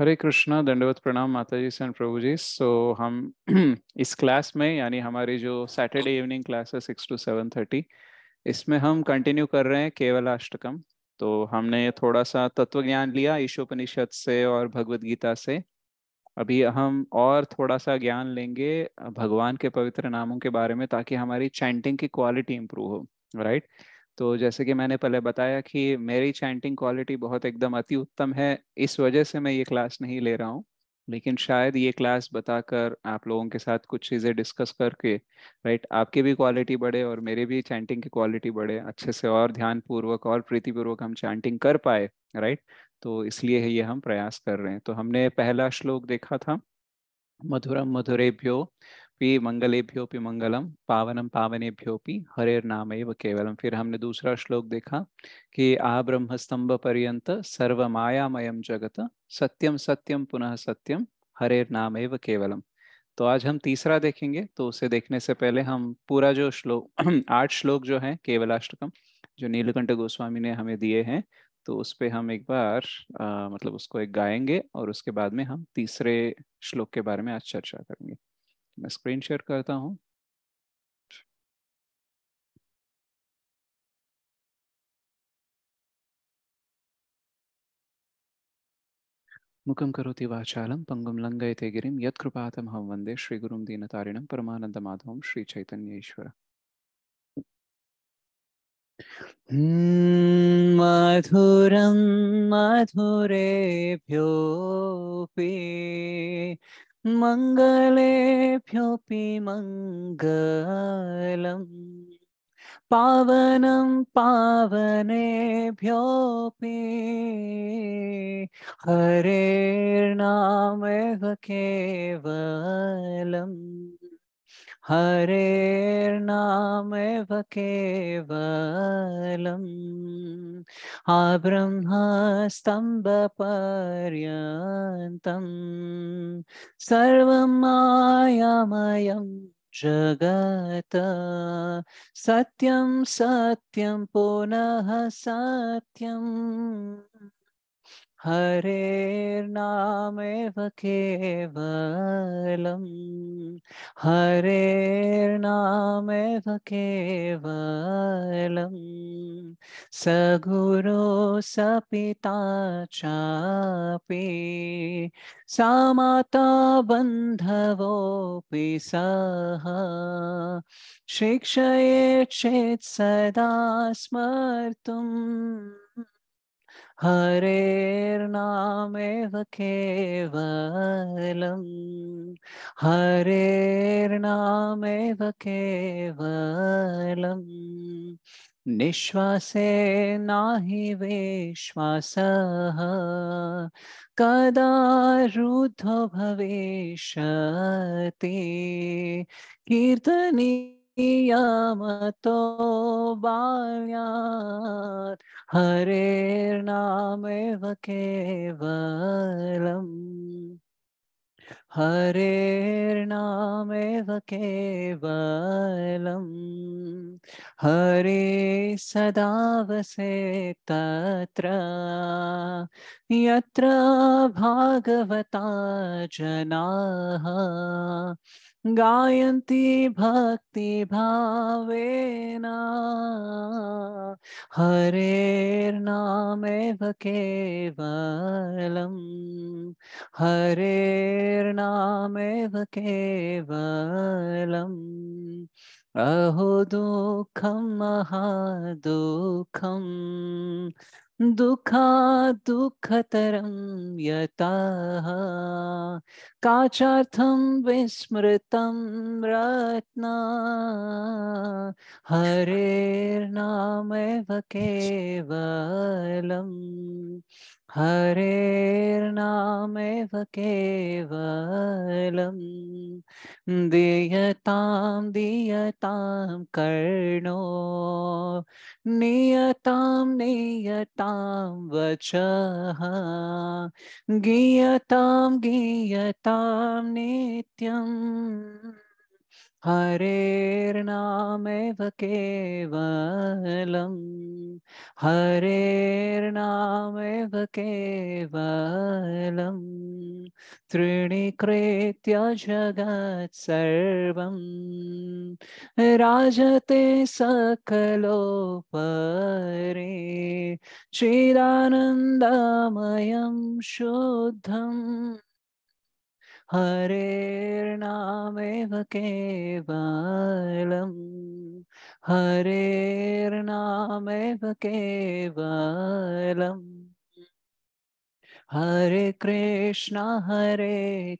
हरे कृष्णा दंडवत प्रणाम माता जी and Prabhu ji so so, हम इस क्लास में यानी हमारी जो सैटरडे इवनिंग क्लास है सिक्स टू सेवन थर्टी इसमें हम कंटिन्यू कर रहे हैं केवल अष्टकम तो हमने थोड़ा सा तत्व ज्ञान लिया ईशोपनिषद से और भगवत गीता से अभी हम और थोड़ा सा ज्ञान लेंगे भगवान के पवित्र नामों के बारे में ताकि हमारी चैंटिंग की क्वालिटी इम्प्रूव हो राइट right? तो जैसे कि मैंने पहले बताया कि मेरी चैंटिंग क्वालिटी बहुत एकदम अति उत्तम है इस वजह से मैं ये क्लास नहीं ले रहा हूँ लेकिन शायद ये क्लास बताकर आप लोगों के साथ कुछ चीज़ें डिस्कस करके राइट आपकी भी क्वालिटी बढ़े और मेरे भी चैंटिंग की क्वालिटी बढ़े अच्छे से और ध्यानपूर्वक और प्रीतिपूर्वक हम चैंटिंग कर पाए राइट तो इसलिए ये हम प्रयास कर रहे हैं तो हमने पहला श्लोक देखा था मधुरम मधुरेभ्यो पी मंगलेभ्योपि मंगलम पावनम पावनेभ्योपि हरेर नाम एव केवलम फिर हमने दूसरा श्लोक देखा कि आ ब्रह्मस्तंभ पर्यंत सर्व मायामयम जगत सत्यम सत्यम पुनः सत्यम हरेर नाम एव केवलम तो आज हम तीसरा देखेंगे तो उसे देखने से पहले हम पूरा जो श्लोक आठ श्लोक जो है केवलाष्टकम जो नीलकंठ गोस्वामी ने हमें दिए हैं तो उस पर हम एक बार आ, मतलब उसको एक गाएंगे और उसके बाद में हम तीसरे श्लोक के बारे में आज चर्चा करेंगे मैं स्क्रीन शेयर करता हूं मुखम करोति वाचालं पंगुं लंघयते गिरिं यत्कृपातं हम वंदे श्री दीन परमानंद माधव श्री चैतन्य ईश्वर हम्म, मधुरं मधुरेभ्योऽपि मङ्गलेभ्योऽपि मङ्गलम् पावनं पावनेभ्योऽपि हरेर्नामेव केवलम् हरे हरेर्नामेव केवलम् आब्रह्मस्तम्भपर्यन्तं सर्वं मायामयं जगत सत्यं सत्यं पुनः सत्यम् हरे हरे हरेर्नामेवकेवलं हरेर्नामेवकेवलं स सपिता चापि सा माता बन्धवोऽपि सः शिक्षये चेत् सदा स्मर्तुम् हरेर्नामेव केवलम् हरेर्नामेव केवलम् निश्वासे नाही विश्वास कदा रुद्ध भविष्यति कीर्तनी यमतो बाल्यात् हरेर्नामेव केवलम् हरेर्नामेव केवलम् हरे सदा वसे तत्र यत्र भागवता जनाः गायन्ति भक्तिभावेन हरेर्नामेव केवलम् हरेर्नामेव केवलम् अहो दुःखं महादुःखम् दुखा दुःखादुःखतरं यताः काचार्थं विस्मृतं रत्ना हरेर्नामेव केवलम् हरेर्नामेव केवलं दीयतां दीयतां कर्णो नियतां नियतां वचः गीयतां गीयतां नित्यम् हरेर्नामेव केवलम् हरेर्नामेव केवलम् तृणीकृत्य जगत् सर्वम् राजते सकलोपरि चिदानन्दमयं शुद्धम् हरेर्नामेव केवलम् हरेर्नामेव केवलम् हरे कृष्णा हरे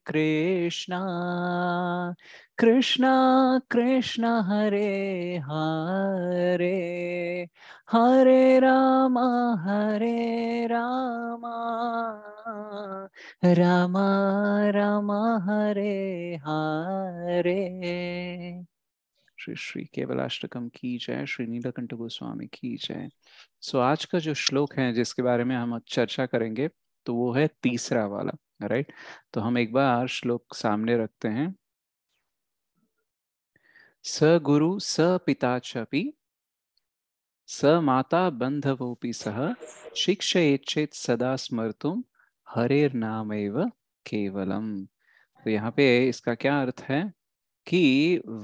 कृष्णा कृष्णा कृष्णा हरे हरे हरे रामा हरे रामा रामा रामा हरे हरे श्री श्री केवलाष्टकम की जय श्री नीलकंठ गोस्वामी की जय सो आज का जो श्लोक है जिसके बारे में हम चर्चा करेंगे तो वो है तीसरा वाला राइट right? तो हम एक बार श्लोक सामने रखते हैं स गुरु स पिता चपि स माता बन्धवोऽपि सः शिक्षयेच्छेत् सदा स्मर्तुं हरेर्नामेव केवलम तो यहाँ पे इसका क्या अर्थ है कि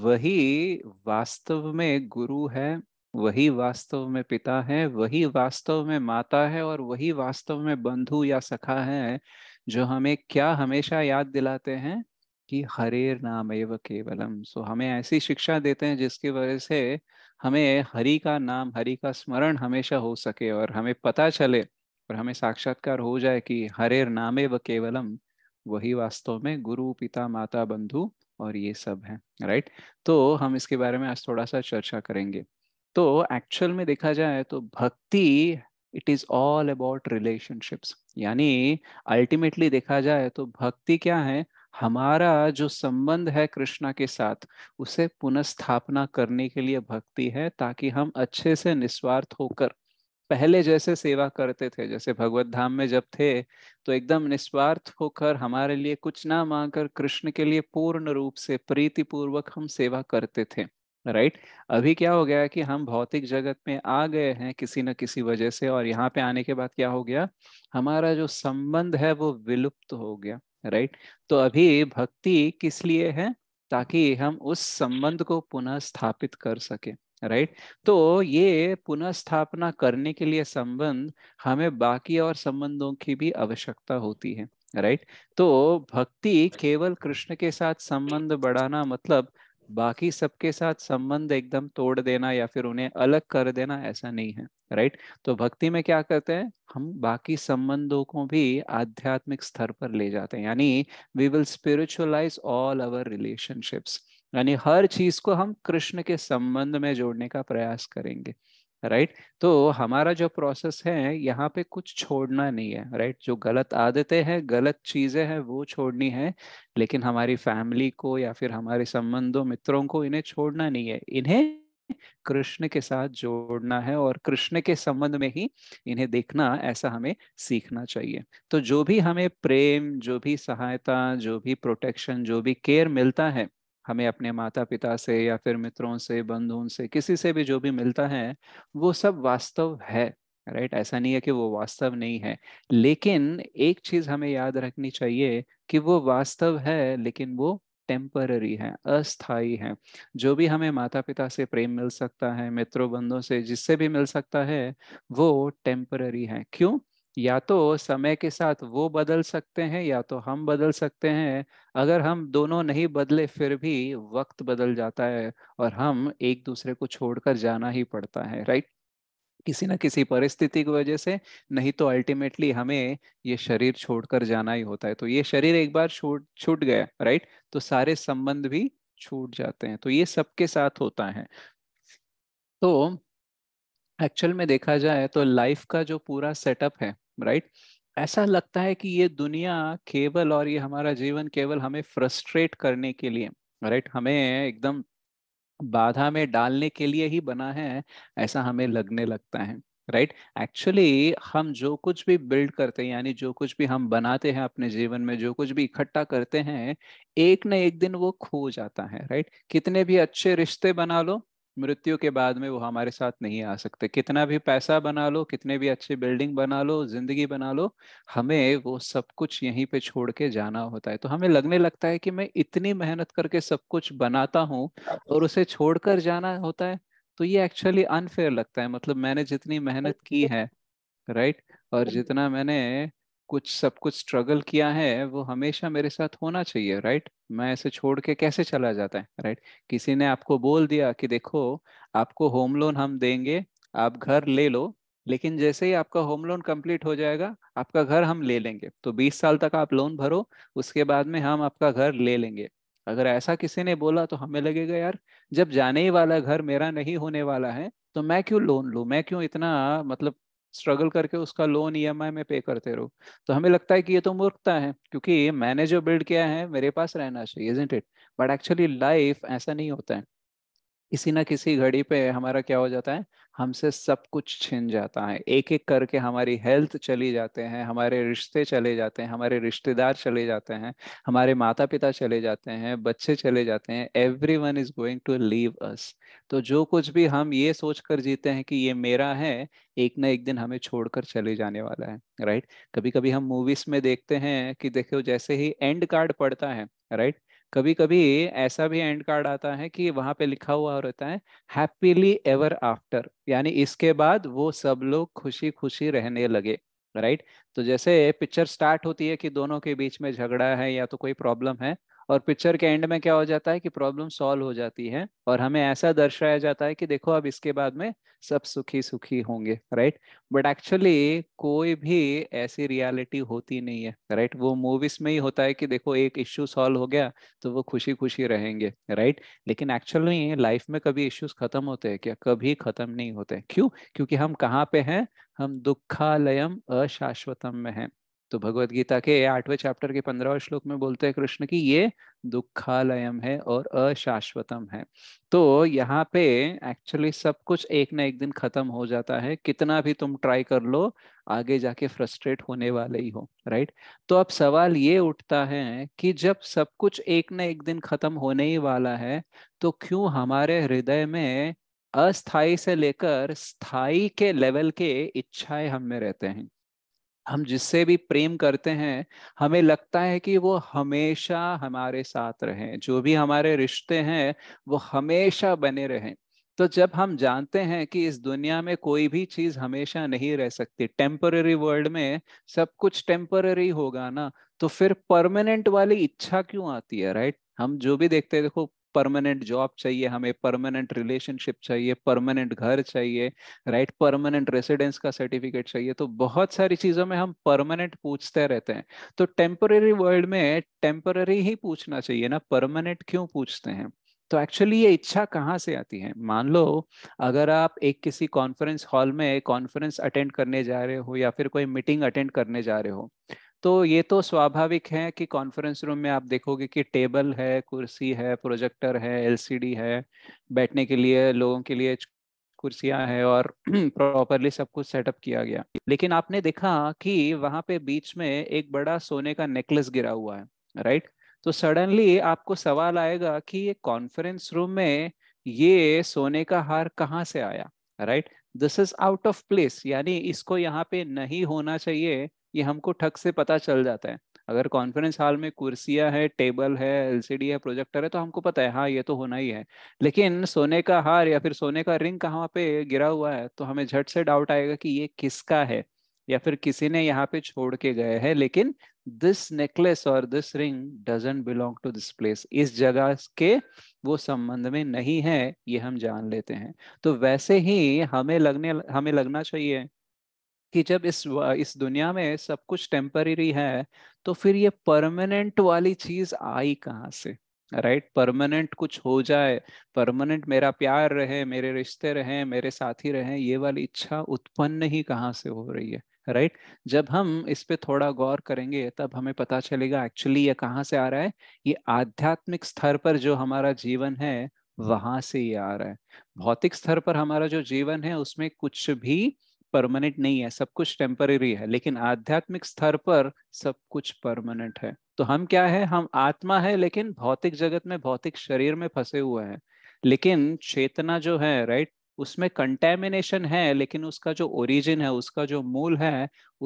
वही वास्तव में गुरु है वही वास्तव में पिता है वही वास्तव में माता है और वही वास्तव में बंधु या सखा है जो हमें क्या हमेशा याद दिलाते हैं कि हरेर नाम एव केवलम सो हमें ऐसी शिक्षा देते हैं जिसकी वजह से हमें हरि का नाम हरि का स्मरण हमेशा हो सके और हमें पता चले और हमें साक्षात्कार हो जाए कि हरेर नामे व केवलम वही वास्तव में गुरु पिता माता बंधु और ये सब है राइट तो हम इसके बारे में आज थोड़ा सा चर्चा करेंगे तो एक्चुअल में देखा जाए तो bhakti it is all about relationships यानी अल्टीमेटली देखा जाए तो भक्ति क्या है हमारा जो संबंध है कृष्णा के साथ उसे पुनस्थापना करने के लिए भक्ति है ताकि हम अच्छे से निस्वार्थ होकर पहले जैसे सेवा करते थे जैसे भगवत धाम में जब थे तो एकदम निस्वार्थ होकर हमारे लिए कुछ ना मांगकर कृष्ण के लिए पूर्ण रूप से प्रीति पूर्वक हम सेवा करते थे राइट अभी क्या हो गया कि हम भौतिक जगत में आ गए हैं किसी न किसी वजह से और यहाँ पे आने के बाद क्या हो गया हमारा जो संबंध है वो विलुप्त हो गया राइट तो अभी भक्ति किस लिए है ताकि हम उस संबंध को पुनः स्थापित कर सके राइट तो ये पुनः स्थापना करने के लिए संबंध हमें बाकी और संबंधों की भी आवश्यकता होती है राइट तो भक्ति केवल कृष्ण के साथ संबंध बढ़ाना मतलब बाकी सबके साथ संबंध एकदम तोड़ देना या फिर उन्हें अलग कर देना ऐसा नहीं है राइट तो भक्ति में क्या करते हैं हम बाकी संबंधों को भी आध्यात्मिक स्तर पर ले जाते हैं यानी we will spiritualize all our relationships यानी हर चीज को हम कृष्ण के संबंध में जोड़ने का प्रयास करेंगे राइट right? तो हमारा जो प्रोसेस है यहाँ पे कुछ छोड़ना नहीं है राइट right? जो गलत आदतें हैं गलत चीजें हैं वो छोड़नी है लेकिन हमारी फैमिली को या फिर हमारे संबंधों मित्रों को इन्हें छोड़ना नहीं है इन्हें कृष्ण के साथ जोड़ना है और कृष्ण के संबंध में ही इन्हें देखना ऐसा हमें सीखना चाहिए तो जो भी हमें प्रेम जो भी सहायता जो भी प्रोटेक्शन जो भी केयर मिलता है हमें अपने माता पिता से या फिर मित्रों से बंधुओं से किसी से भी जो भी मिलता है वो सब वास्तव है राइट right? ऐसा नहीं है कि वो वास्तव नहीं है लेकिन एक चीज हमें याद रखनी चाहिए कि वो वास्तव है लेकिन वो टेम्पररी है अस्थाई है जो भी हमें माता पिता से प्रेम मिल सकता है मित्रों बंधुओं से जिससे भी मिल सकता है वो टेम्पररी है क्यों या तो समय के साथ वो बदल सकते हैं या तो हम बदल सकते हैं अगर हम दोनों नहीं बदले फिर भी वक्त बदल जाता है और हम एक दूसरे को छोड़कर जाना ही पड़ता है राइट किसी ना किसी परिस्थिति की वजह से नहीं तो अल्टीमेटली हमें ये शरीर छोड़कर जाना ही होता है तो ये शरीर एक बार छूट छूट गया राइट तो सारे संबंध भी छूट जाते हैं तो ये सबके साथ होता है तो एक्चुअल में देखा जाए तो लाइफ का जो पूरा सेटअप है राइट ऐसा लगता है कि ये दुनिया केवल और ये हमारा जीवन केवल हमें फ्रस्ट्रेट करने के लिए राइट हमें एकदम बाधा में डालने के लिए ही बना है ऐसा हमें लगने लगता है राइट right? एक्चुअली हम जो कुछ भी बिल्ड करते हैं यानी जो कुछ भी हम बनाते हैं अपने जीवन में जो कुछ भी इकट्ठा करते हैं एक ना एक दिन वो खो जाता है राइट right? कितने भी अच्छे रिश्ते बना लो मृत्यु के बाद में वो हमारे साथ नहीं आ सकते कितना भी पैसा बना लो कितने भी अच्छी बिल्डिंग बना लो जिंदगी बना लो हमें वो सब कुछ यहीं पे छोड़ के जाना होता है तो हमें लगने लगता है कि मैं इतनी मेहनत करके सब कुछ बनाता हूँ हाँ। और उसे छोड़कर जाना होता है तो ये एक्चुअली अनफेयर लगता है मतलब मैंने जितनी मेहनत की है राइट और जितना मैंने कुछ सब कुछ स्ट्रगल किया है वो हमेशा मेरे साथ होना चाहिए राइट मैं ऐसे छोड़ के कैसे चला जाता है राइट किसी ने आपको बोल दिया कि देखो आपको होम लोन हम देंगे आप घर ले लो लेकिन जैसे ही आपका होम लोन कंप्लीट हो जाएगा आपका घर हम ले लेंगे तो 20 साल तक आप लोन भरो उसके बाद में हम आपका घर ले लेंगे अगर ऐसा किसी ने बोला तो हमें लगेगा यार जब जाने ही वाला घर मेरा नहीं होने वाला है तो मैं क्यों लोन लू मैं क्यों इतना मतलब स्ट्रगल करके उसका लोन ईएमआई e में पे करते रहो तो हमें लगता है कि ये तो मूर्खता है क्योंकि मैंने जो बिल्ड किया है मेरे पास रहना चाहिए इट बट एक्चुअली लाइफ ऐसा नहीं होता है किसी ना किसी घड़ी पे हमारा क्या हो जाता है हमसे सब कुछ छिन जाता है एक एक करके हमारी हेल्थ चली जाते हैं हमारे रिश्ते चले जाते हैं हमारे रिश्तेदार चले जाते हैं हमारे माता पिता चले जाते हैं बच्चे चले जाते हैं everyone is going to leave us तो जो कुछ भी हम ये सोच कर जीते हैं कि ये मेरा है एक ना एक दिन हमें छोड़कर चले जाने वाला है राइट कभी कभी हम मूवीज में देखते हैं कि देखो जैसे ही एंड कार्ड पड़ता है राइट कभी कभी ऐसा भी एंड कार्ड आता है कि वहां पे लिखा हुआ रहता है हैप्पीली एवर आफ्टर यानी इसके बाद वो सब लोग खुशी खुशी रहने लगे राइट right? तो जैसे पिक्चर स्टार्ट होती है कि दोनों के बीच में झगड़ा है या तो कोई प्रॉब्लम है और पिक्चर के एंड में क्या हो जाता है कि प्रॉब्लम सॉल्व हो जाती है और हमें ऐसा दर्शाया जाता है कि देखो अब इसके बाद में सब सुखी सुखी होंगे राइट बट एक्चुअली कोई भी ऐसी रियलिटी होती नहीं है राइट वो मूवीज में ही होता है कि देखो एक इश्यू सॉल्व हो गया तो वो खुशी खुशी रहेंगे राइट लेकिन एक्चुअली लाइफ में कभी इश्यूज खत्म होते हैं क्या कभी खत्म नहीं होते क्यों क्योंकि हम कहाँ पे हैं हम दुखालयम अशाश्वतम में हैं तो भगवत गीता के आठवें चैप्टर के पंद्रह श्लोक में बोलते हैं कृष्ण की ये दुखालयम है और अशाश्वतम है तो यहाँ पे एक्चुअली सब कुछ एक ना एक दिन खत्म हो जाता है कितना भी तुम ट्राई कर लो आगे जाके फ्रस्ट्रेट होने वाले ही हो राइट तो अब सवाल ये उठता है कि जब सब कुछ एक ना एक दिन खत्म होने ही वाला है तो क्यों हमारे हृदय में अस्थाई से लेकर स्थाई के लेवल के इच्छाएं हम में रहते हैं हम जिससे भी प्रेम करते हैं हमें लगता है कि वो हमेशा हमारे साथ रहें जो भी हमारे रिश्ते हैं वो हमेशा बने रहें तो जब हम जानते हैं कि इस दुनिया में कोई भी चीज हमेशा नहीं रह सकती टेम्पररी वर्ल्ड में सब कुछ टेम्पररी होगा ना तो फिर परमानेंट वाली इच्छा क्यों आती है राइट हम जो भी देखते हैं देखो परमानेंट जॉब चाहिए हमें परमानेंट रिलेशनशिप चाहिए परमानेंट घर चाहिए राइट परमानेंट रेसिडेंस का सर्टिफिकेट चाहिए तो बहुत सारी चीज़ों में हम परमानेंट पूछते रहते हैं तो टेम्पररी वर्ल्ड में टेम्पररी ही पूछना चाहिए ना परमानेंट क्यों पूछते हैं तो एक्चुअली ये इच्छा कहाँ से आती है मान लो अगर आप एक किसी कॉन्फ्रेंस हॉल में कॉन्फ्रेंस अटेंड करने जा रहे हो या फिर कोई मीटिंग अटेंड करने जा रहे हो तो ये तो स्वाभाविक है कि कॉन्फ्रेंस रूम में आप देखोगे कि टेबल है कुर्सी है प्रोजेक्टर है एलसीडी है बैठने के लिए लोगों के लिए कुर्सियां हैं और प्रॉपरली सब कुछ सेटअप किया गया लेकिन आपने देखा कि वहां पे बीच में एक बड़ा सोने का नेकलेस गिरा हुआ है राइट तो सडनली आपको सवाल आएगा कि ये कॉन्फ्रेंस रूम में ये सोने का हार कहाँ से आया right this is out of place यानी इसको यहाँ पे नहीं होना चाहिए ये हमको ठग से पता चल जाता है अगर कॉन्फ्रेंस हॉल में कुर्सियां है टेबल है एलसीडी है प्रोजेक्टर है तो हमको पता है हाँ ये तो होना ही है लेकिन सोने का हार या फिर सोने का रिंग कहाँ पे गिरा हुआ है तो हमें झट से डाउट आएगा कि ये किसका है या फिर किसी ने यहाँ पे छोड़ के गए हैं लेकिन दिस नेकलेस और this ring doesn't belong to this place इस जगह के वो संबंध में नहीं है ये हम जान लेते हैं तो वैसे ही हमें लगने हमें लगना चाहिए कि जब इस इस दुनिया में सब कुछ टेम्पररी है तो फिर ये परमानेंट वाली चीज आई कहाँ से राइट right? परमानेंट कुछ हो जाए परमानेंट मेरा प्यार रहे मेरे रिश्ते रहे मेरे साथी रहे ये वाली इच्छा उत्पन्न ही कहाँ से हो रही है राइट right? जब हम इस पे थोड़ा गौर करेंगे तब हमें पता चलेगा एक्चुअली ये कहाँ से आ रहा है ये आध्यात्मिक स्तर पर जो हमारा जीवन है वहां से ये आ रहा है भौतिक स्तर पर हमारा जो जीवन है उसमें कुछ भी परमानेंट नहीं है सब कुछ टेम्पररी है लेकिन आध्यात्मिक स्तर पर सब कुछ परमानेंट है तो हम क्या है हम आत्मा है लेकिन भौतिक जगत में भौतिक शरीर में फंसे हुए हैं लेकिन चेतना जो है राइट उसमें कंटेमिनेशन है लेकिन उसका जो ओरिजिन है उसका जो मूल है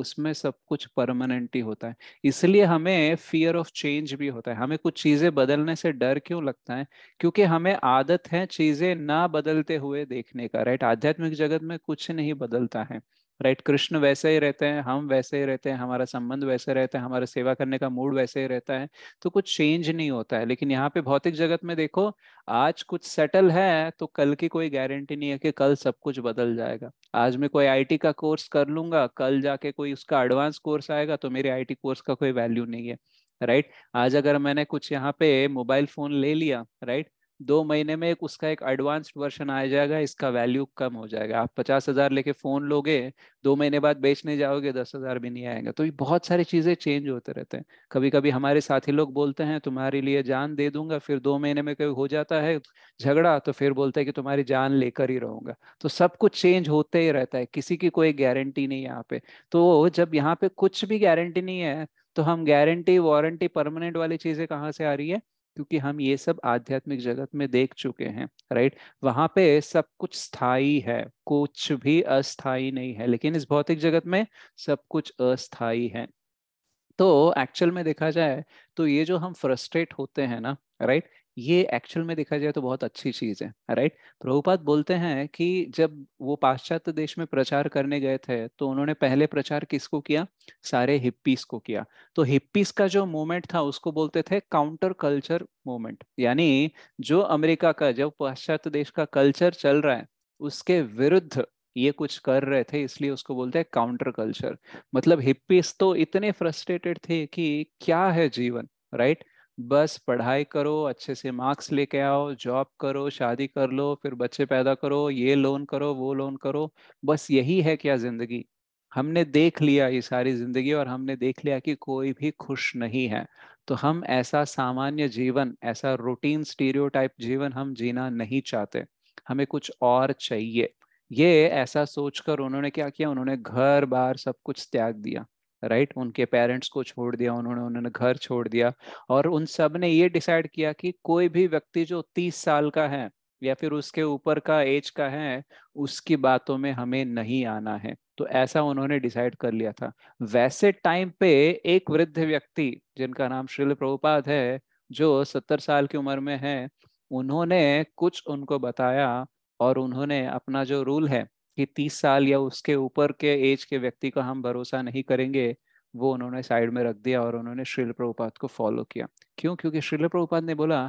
उसमें सब कुछ परमानेंट ही होता है इसलिए हमें फियर ऑफ चेंज भी होता है हमें कुछ चीजें बदलने से डर क्यों लगता है क्योंकि हमें आदत है चीजें ना बदलते हुए देखने का राइट आध्यात्मिक जगत में कुछ नहीं बदलता है राइट कृष्ण वैसे ही रहते हैं हम वैसे ही रहते हैं हमारा संबंध वैसे रहता है हमारा सेवा करने का मूड वैसे ही रहता है तो कुछ चेंज नहीं होता है लेकिन यहाँ पे भौतिक जगत में देखो आज कुछ सेटल है तो कल की कोई गारंटी नहीं है कि कल सब कुछ बदल जाएगा आज मैं कोई आईटी का कोर्स कर लूंगा कल जाके कोई उसका एडवांस कोर्स आएगा तो मेरे आई कोर्स का कोई वैल्यू नहीं है राइट आज अगर मैंने कुछ यहाँ पे मोबाइल फोन ले लिया राइट दो महीने में एक उसका एक एडवांस्ड वर्जन आ जाएगा इसका वैल्यू कम हो जाएगा आप पचास हजार लेके फोन लोगे दो महीने बाद बेचने जाओगे दस हजार भी नहीं आएगा तो ये बहुत सारी चीजें चेंज होते रहते हैं कभी कभी हमारे साथी लोग बोलते हैं तुम्हारे लिए जान दे दूंगा फिर दो महीने में कभी हो जाता है झगड़ा तो फिर बोलते हैं कि तुम्हारी जान लेकर ही रहूंगा तो सब कुछ चेंज होते ही रहता है किसी की कोई गारंटी नहीं यहाँ पे तो जब यहाँ पे कुछ भी गारंटी नहीं है तो हम गारंटी वारंटी परमानेंट वाली चीजें कहाँ से आ रही है क्योंकि हम ये सब आध्यात्मिक जगत में देख चुके हैं राइट वहां पे सब कुछ स्थायी है कुछ भी अस्थाई नहीं है लेकिन इस भौतिक जगत में सब कुछ अस्थाई है तो एक्चुअल में देखा जाए तो ये जो हम फ्रस्ट्रेट होते हैं ना राइट ये एक्चुअल में देखा जाए तो बहुत अच्छी चीज है राइट प्रभुपात बोलते हैं कि जब वो पाश्चात्य देश में प्रचार करने गए थे तो उन्होंने पहले प्रचार किसको किया सारे हिप्पीस को किया तो हिप्पीस का जो मूवमेंट था उसको बोलते थे काउंटर कल्चर मूवमेंट यानी जो अमेरिका का जब पाश्चात्य देश का कल्चर चल रहा है उसके विरुद्ध ये कुछ कर रहे थे इसलिए उसको बोलते हैं काउंटर कल्चर मतलब हिप्पीस तो इतने फ्रस्ट्रेटेड थे कि क्या है जीवन राइट right? बस पढ़ाई करो अच्छे से मार्क्स लेके आओ जॉब करो शादी कर लो फिर बच्चे पैदा करो ये लोन करो वो लोन करो बस यही है क्या जिंदगी हमने देख लिया ये सारी जिंदगी और हमने देख लिया कि कोई भी खुश नहीं है तो हम ऐसा सामान्य जीवन ऐसा रूटीन स्टीरियोटाइप जीवन हम जीना नहीं चाहते हमें कुछ और चाहिए ये ऐसा सोचकर उन्होंने क्या किया उन्होंने घर बार सब कुछ त्याग दिया राइट उनके पेरेंट्स को छोड़ दिया उन्होंने उन्होंने घर छोड़ दिया और उन सब ने ये डिसाइड किया कि कोई भी व्यक्ति जो तीस साल का है या फिर उसके ऊपर का एज का है उसकी बातों में हमें नहीं आना है तो ऐसा उन्होंने डिसाइड कर लिया था वैसे टाइम पे एक वृद्ध व्यक्ति जिनका नाम श्रील प्रभुपाद है जो सत्तर साल की उम्र में है उन्होंने कुछ उनको बताया और उन्होंने अपना जो रूल है कि तीस साल या उसके ऊपर के एज के व्यक्ति का हम भरोसा नहीं करेंगे वो उन्होंने साइड में रख दिया और उन्होंने श्रील प्रभुपात को फॉलो किया क्यों क्योंकि श्रील प्रभुपात ने बोला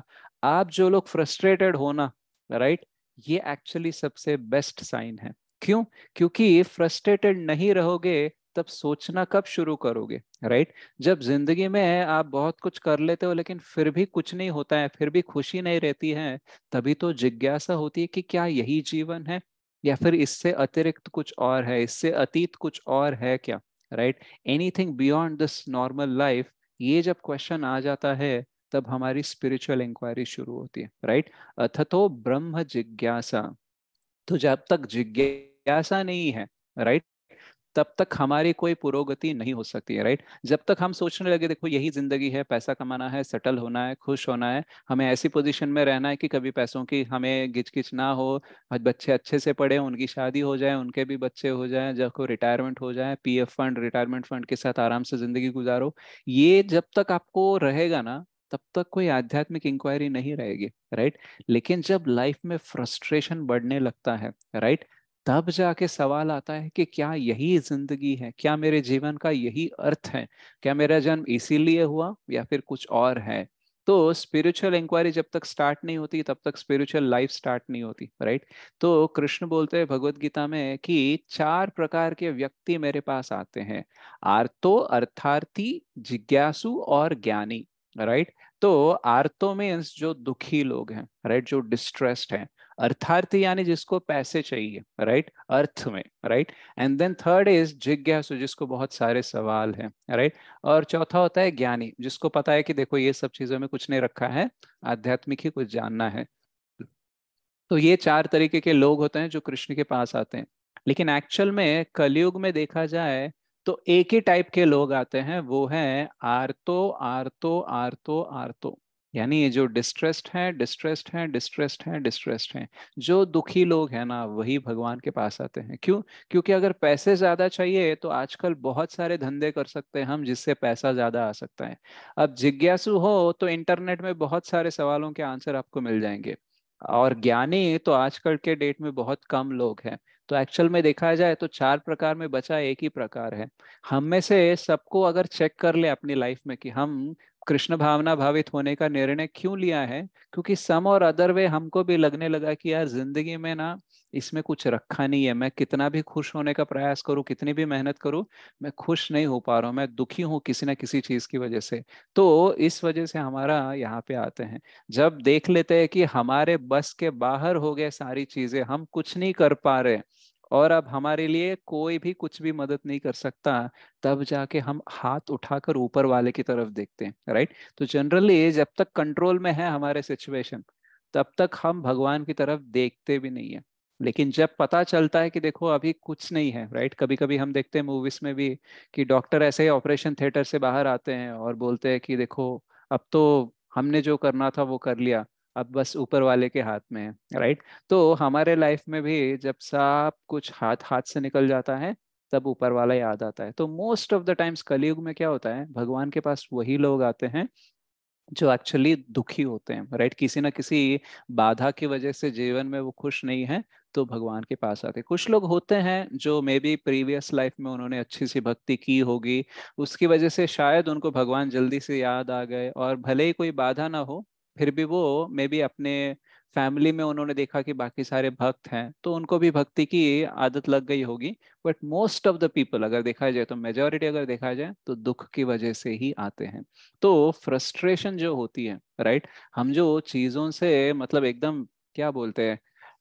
आप जो लोग फ्रस्ट्रेटेड होना राइट ये एक्चुअली सबसे बेस्ट साइन है क्यों क्योंकि फ्रस्ट्रेटेड नहीं रहोगे तब सोचना कब शुरू करोगे राइट जब जिंदगी में आप बहुत कुछ कर लेते हो लेकिन फिर भी कुछ नहीं होता है फिर भी खुशी नहीं रहती है तभी तो जिज्ञासा होती है कि क्या यही जीवन है या फिर इससे अतिरिक्त कुछ और है इससे अतीत कुछ और है क्या right anything beyond this normal life ये जब क्वेश्चन आ जाता है तब हमारी स्पिरिचुअल इंक्वायरी शुरू होती है राइट अथ तो ब्रह्म जिज्ञासा तो जब तक जिज्ञासा नहीं है राइट तब तक हमारी कोई पुरोगति नहीं हो सकती है राइट जब तक हम सोचने लगे देखो यही जिंदगी है पैसा कमाना है सेटल होना है खुश होना है हमें ऐसी पोजीशन में रहना है कि कभी पैसों की हमें गिचकिच ना हो बच्चे अच्छे से पढ़े उनकी शादी हो जाए उनके भी बच्चे हो जाए जब को रिटायरमेंट हो जाए पी फंड रिटायरमेंट फंड के साथ आराम से जिंदगी गुजारो ये जब तक आपको रहेगा ना तब तक कोई आध्यात्मिक इंक्वायरी नहीं रहेगी राइट लेकिन जब लाइफ में फ्रस्ट्रेशन बढ़ने लगता है राइट तब जाके सवाल आता है कि क्या यही जिंदगी है क्या मेरे जीवन का यही अर्थ है क्या मेरा जन्म इसीलिए हुआ या फिर कुछ और है तो स्पिरिचुअल इंक्वायरी जब तक स्टार्ट नहीं होती तब तक स्पिरिचुअल लाइफ स्टार्ट नहीं होती राइट तो कृष्ण बोलते हैं भगवत गीता में कि चार प्रकार के व्यक्ति मेरे पास आते हैं आर्तो अर्थार्थी जिज्ञासु और ज्ञानी राइट तो आर्तो मीन्स जो दुखी लोग हैं राइट जो डिस्ट्रेस्ड हैं अर्थार्थी यानी जिसको पैसे चाहिए राइट right? अर्थ में right and then third is जिज्ञासु जिसको बहुत सारे सवाल हैं राइट right? और चौथा होता है ज्ञानी जिसको पता है कि देखो ये सब चीजों में कुछ नहीं रखा है आध्यात्मिक ही कुछ जानना है तो ये चार तरीके के लोग होते हैं जो कृष्ण के पास आते हैं लेकिन एक्चुअल में कलयुग में देखा जाए तो एक ही टाइप के लोग आते हैं वो आर्तो आर्तो आर्तो आर्तो आरतो यानी ये जो डिस्ट्रेस्ड है डिस्ट्रेस्ड है डिस्ट्रेस्ड है डिस्ट्रेस्ड है जो दुखी लोग हैं ना वही भगवान के पास आते हैं क्यों क्योंकि अगर पैसे ज़्यादा चाहिए तो आजकल बहुत सारे धंधे कर सकते हैं हम जिससे पैसा ज़्यादा आ सकता है अब जिज्ञासु हो तो इंटरनेट में बहुत सारे सवालों के आंसर आपको मिल जाएंगे और ज्ञानी तो आजकल के डेट में बहुत कम लोग हैं तो एक्चुअल में देखा जाए तो चार प्रकार में बचा एक ही प्रकार है हम में से सबको अगर चेक कर ले अपनी लाइफ में कि हम कृष्ण भावना भावित होने का निर्णय क्यों लिया है क्योंकि सम और अदर वे हमको भी लगने लगा कि यार जिंदगी में ना इसमें कुछ रखा नहीं है मैं कितना भी खुश होने का प्रयास करूं कितनी भी मेहनत करूं मैं खुश नहीं हो पा रहा हूं मैं दुखी हूं किसी ना किसी चीज की वजह से तो इस वजह से हमारा यहाँ पे आते हैं जब देख लेते हैं कि हमारे बस के बाहर हो गए सारी चीजें हम कुछ नहीं कर पा रहे और अब हमारे लिए कोई भी कुछ भी मदद नहीं कर सकता तब जाके हम हाथ उठाकर ऊपर वाले की तरफ देखते हैं राइट तो जनरली जब तक कंट्रोल में है हमारे सिचुएशन तब तक हम भगवान की तरफ देखते भी नहीं है लेकिन जब पता चलता है कि देखो अभी कुछ नहीं है राइट कभी कभी हम देखते हैं मूवीज में भी कि डॉक्टर ऐसे ही ऑपरेशन थिएटर से बाहर आते हैं और बोलते हैं कि देखो अब तो हमने जो करना था वो कर लिया अब बस ऊपर वाले के हाथ में है राइट तो हमारे लाइफ में भी जब सब कुछ हाथ हाथ से निकल जाता है तब ऊपर वाला याद आता है तो मोस्ट ऑफ द टाइम्स कलयुग में क्या होता है भगवान के पास वही लोग आते हैं जो एक्चुअली दुखी होते हैं राइट किसी ना किसी बाधा की वजह से जीवन में वो खुश नहीं है तो भगवान के पास आते कुछ लोग होते हैं जो मे बी प्रीवियस लाइफ में उन्होंने अच्छी सी भक्ति की होगी उसकी वजह से शायद उनको भगवान जल्दी से याद आ गए और भले ही कोई बाधा ना हो फिर भी वो मे बी अपने फैमिली में उन्होंने देखा कि बाकी सारे भक्त हैं तो उनको भी भक्ति की आदत लग गई होगी but most of the people अगर देखा जाए तो मेजोरिटी अगर देखा जाए तो दुख की वजह से ही आते हैं तो फ्रस्ट्रेशन जो होती है राइट हम जो चीज़ों से मतलब एकदम क्या बोलते हैं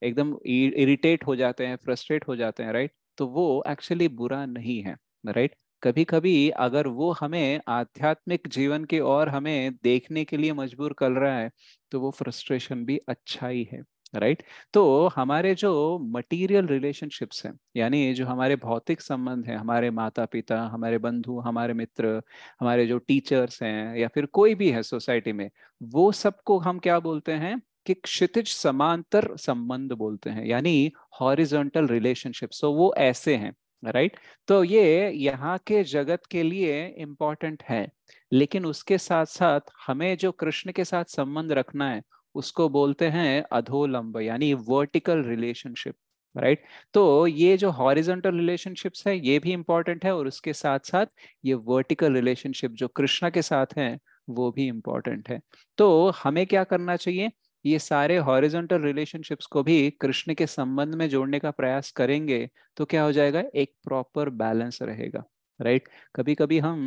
एकदम इरिटेट हो जाते हैं फ्रस्ट्रेट हो जाते हैं राइट तो वो एक्चुअली बुरा नहीं है राइट कभी कभी अगर वो हमें आध्यात्मिक जीवन की ओर हमें देखने के लिए मजबूर कर रहा है तो वो फ्रस्ट्रेशन भी अच्छा ही है राइट right? तो हमारे जो मटेरियल रिलेशनशिप्स हैं यानी जो हमारे भौतिक संबंध हैं हमारे माता पिता हमारे बंधु हमारे मित्र हमारे जो टीचर्स हैं या फिर कोई भी है सोसाइटी में वो सबको हम क्या बोलते हैं कि क्षितिज समांतर संबंध बोलते हैं यानी हॉरिजॉन्टल रिलेशनशिप सो तो वो ऐसे हैं राइट right? तो ये यहाँ के जगत के लिए इम्पोर्टेंट है लेकिन उसके साथ साथ हमें जो कृष्ण के साथ संबंध रखना है उसको बोलते हैं अधोलंब यानी वर्टिकल रिलेशनशिप राइट तो ये जो हॉरिजेंटल रिलेशनशिप्स है ये भी इम्पोर्टेंट है और उसके साथ साथ ये वर्टिकल रिलेशनशिप जो कृष्णा के साथ है वो भी इम्पोर्टेंट है तो हमें क्या करना चाहिए ये सारे हॉरिजॉन्टल रिलेशनशिप्स को भी कृष्ण के संबंध में जोड़ने का प्रयास करेंगे तो क्या हो जाएगा एक प्रॉपर बैलेंस रहेगा राइट कभी कभी हम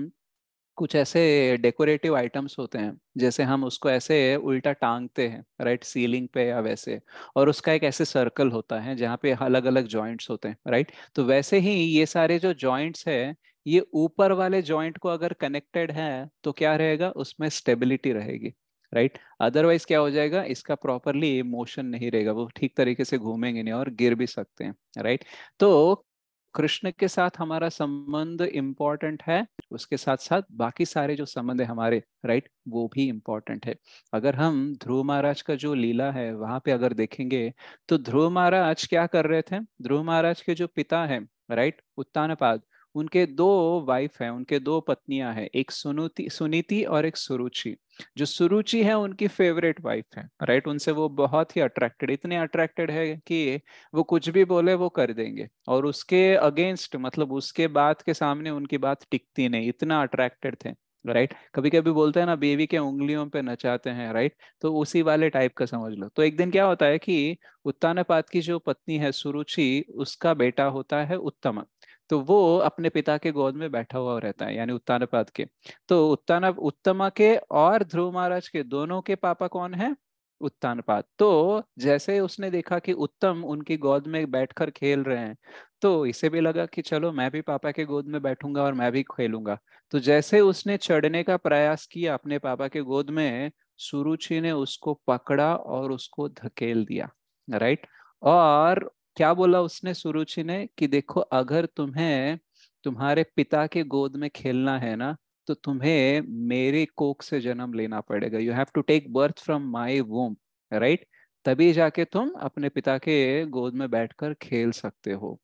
कुछ ऐसे डेकोरेटिव आइटम्स होते हैं जैसे हम उसको ऐसे उल्टा टांगते हैं राइट सीलिंग पे या वैसे और उसका एक ऐसे सर्कल होता है जहाँ पे अलग अलग जॉइंट्स होते हैं राइट तो वैसे ही ये सारे जो जॉइंट्स है ये ऊपर वाले जॉइंट को अगर कनेक्टेड है तो क्या रहेगा उसमें स्टेबिलिटी रहेगी राइट right? अदरवाइज क्या हो जाएगा इसका प्रॉपरली मोशन नहीं रहेगा वो ठीक तरीके से घूमेंगे नहीं और गिर भी सकते हैं राइट right? तो कृष्ण के साथ हमारा संबंध इम्पॉर्टेंट है उसके साथ साथ बाकी सारे जो संबंध है हमारे राइट right? वो भी इम्पॉर्टेंट है अगर हम ध्रुव महाराज का जो लीला है वहां पे अगर देखेंगे तो ध्रुव महाराज क्या कर रहे थे ध्रुव महाराज के जो पिता है राइट right? उत्तानपाद उनके दो वाइफ है उनके दो पत्नियां हैं एक सुनुति सुनीति और एक सुरुचि जो सुरुचि है उनकी फेवरेट वाइफ है राइट उनसे वो बहुत ही अट्रैक्टेड इतने अट्रैक्टेड है कि वो कुछ भी बोले वो कर देंगे और उसके अगेंस्ट मतलब उसके बात के सामने उनकी बात टिकती नहीं इतना अट्रैक्टेड थे राइट right? कभी कभी बोलते हैं ना बेबी के उंगलियों पे नचाते हैं राइट तो उसी वाले टाइप का समझ लो तो एक दिन क्या होता है कि उत्तानपात की जो पत्नी है सुरुचि उसका बेटा होता है उत्तमक तो वो अपने पिता के गोद में बैठा हुआ रहता है यानी उत्तानपाद के तो उत्तान उत्तमा के और ध्रुव महाराज के दोनों के पापा कौन है उत्तानपाद तो जैसे उसने देखा कि उत्तम उनकी गोद में बैठकर खेल रहे हैं तो इसे भी लगा कि चलो मैं भी पापा के गोद में बैठूंगा और मैं भी खेलूंगा तो जैसे उसने चढ़ने का प्रयास किया अपने पापा के गोद में सुरुचि ने उसको पकड़ा और उसको धकेल दिया राइट और क्या बोला उसने सुरुचि ने कि देखो अगर तुम्हें तुम्हारे पिता के गोद में खेलना है ना तो तुम्हें मेरे कोक से जन्म लेना पड़ेगा you have to take birth from my womb right तभी जाके तुम अपने पिता के गोद में बैठकर खेल सकते हो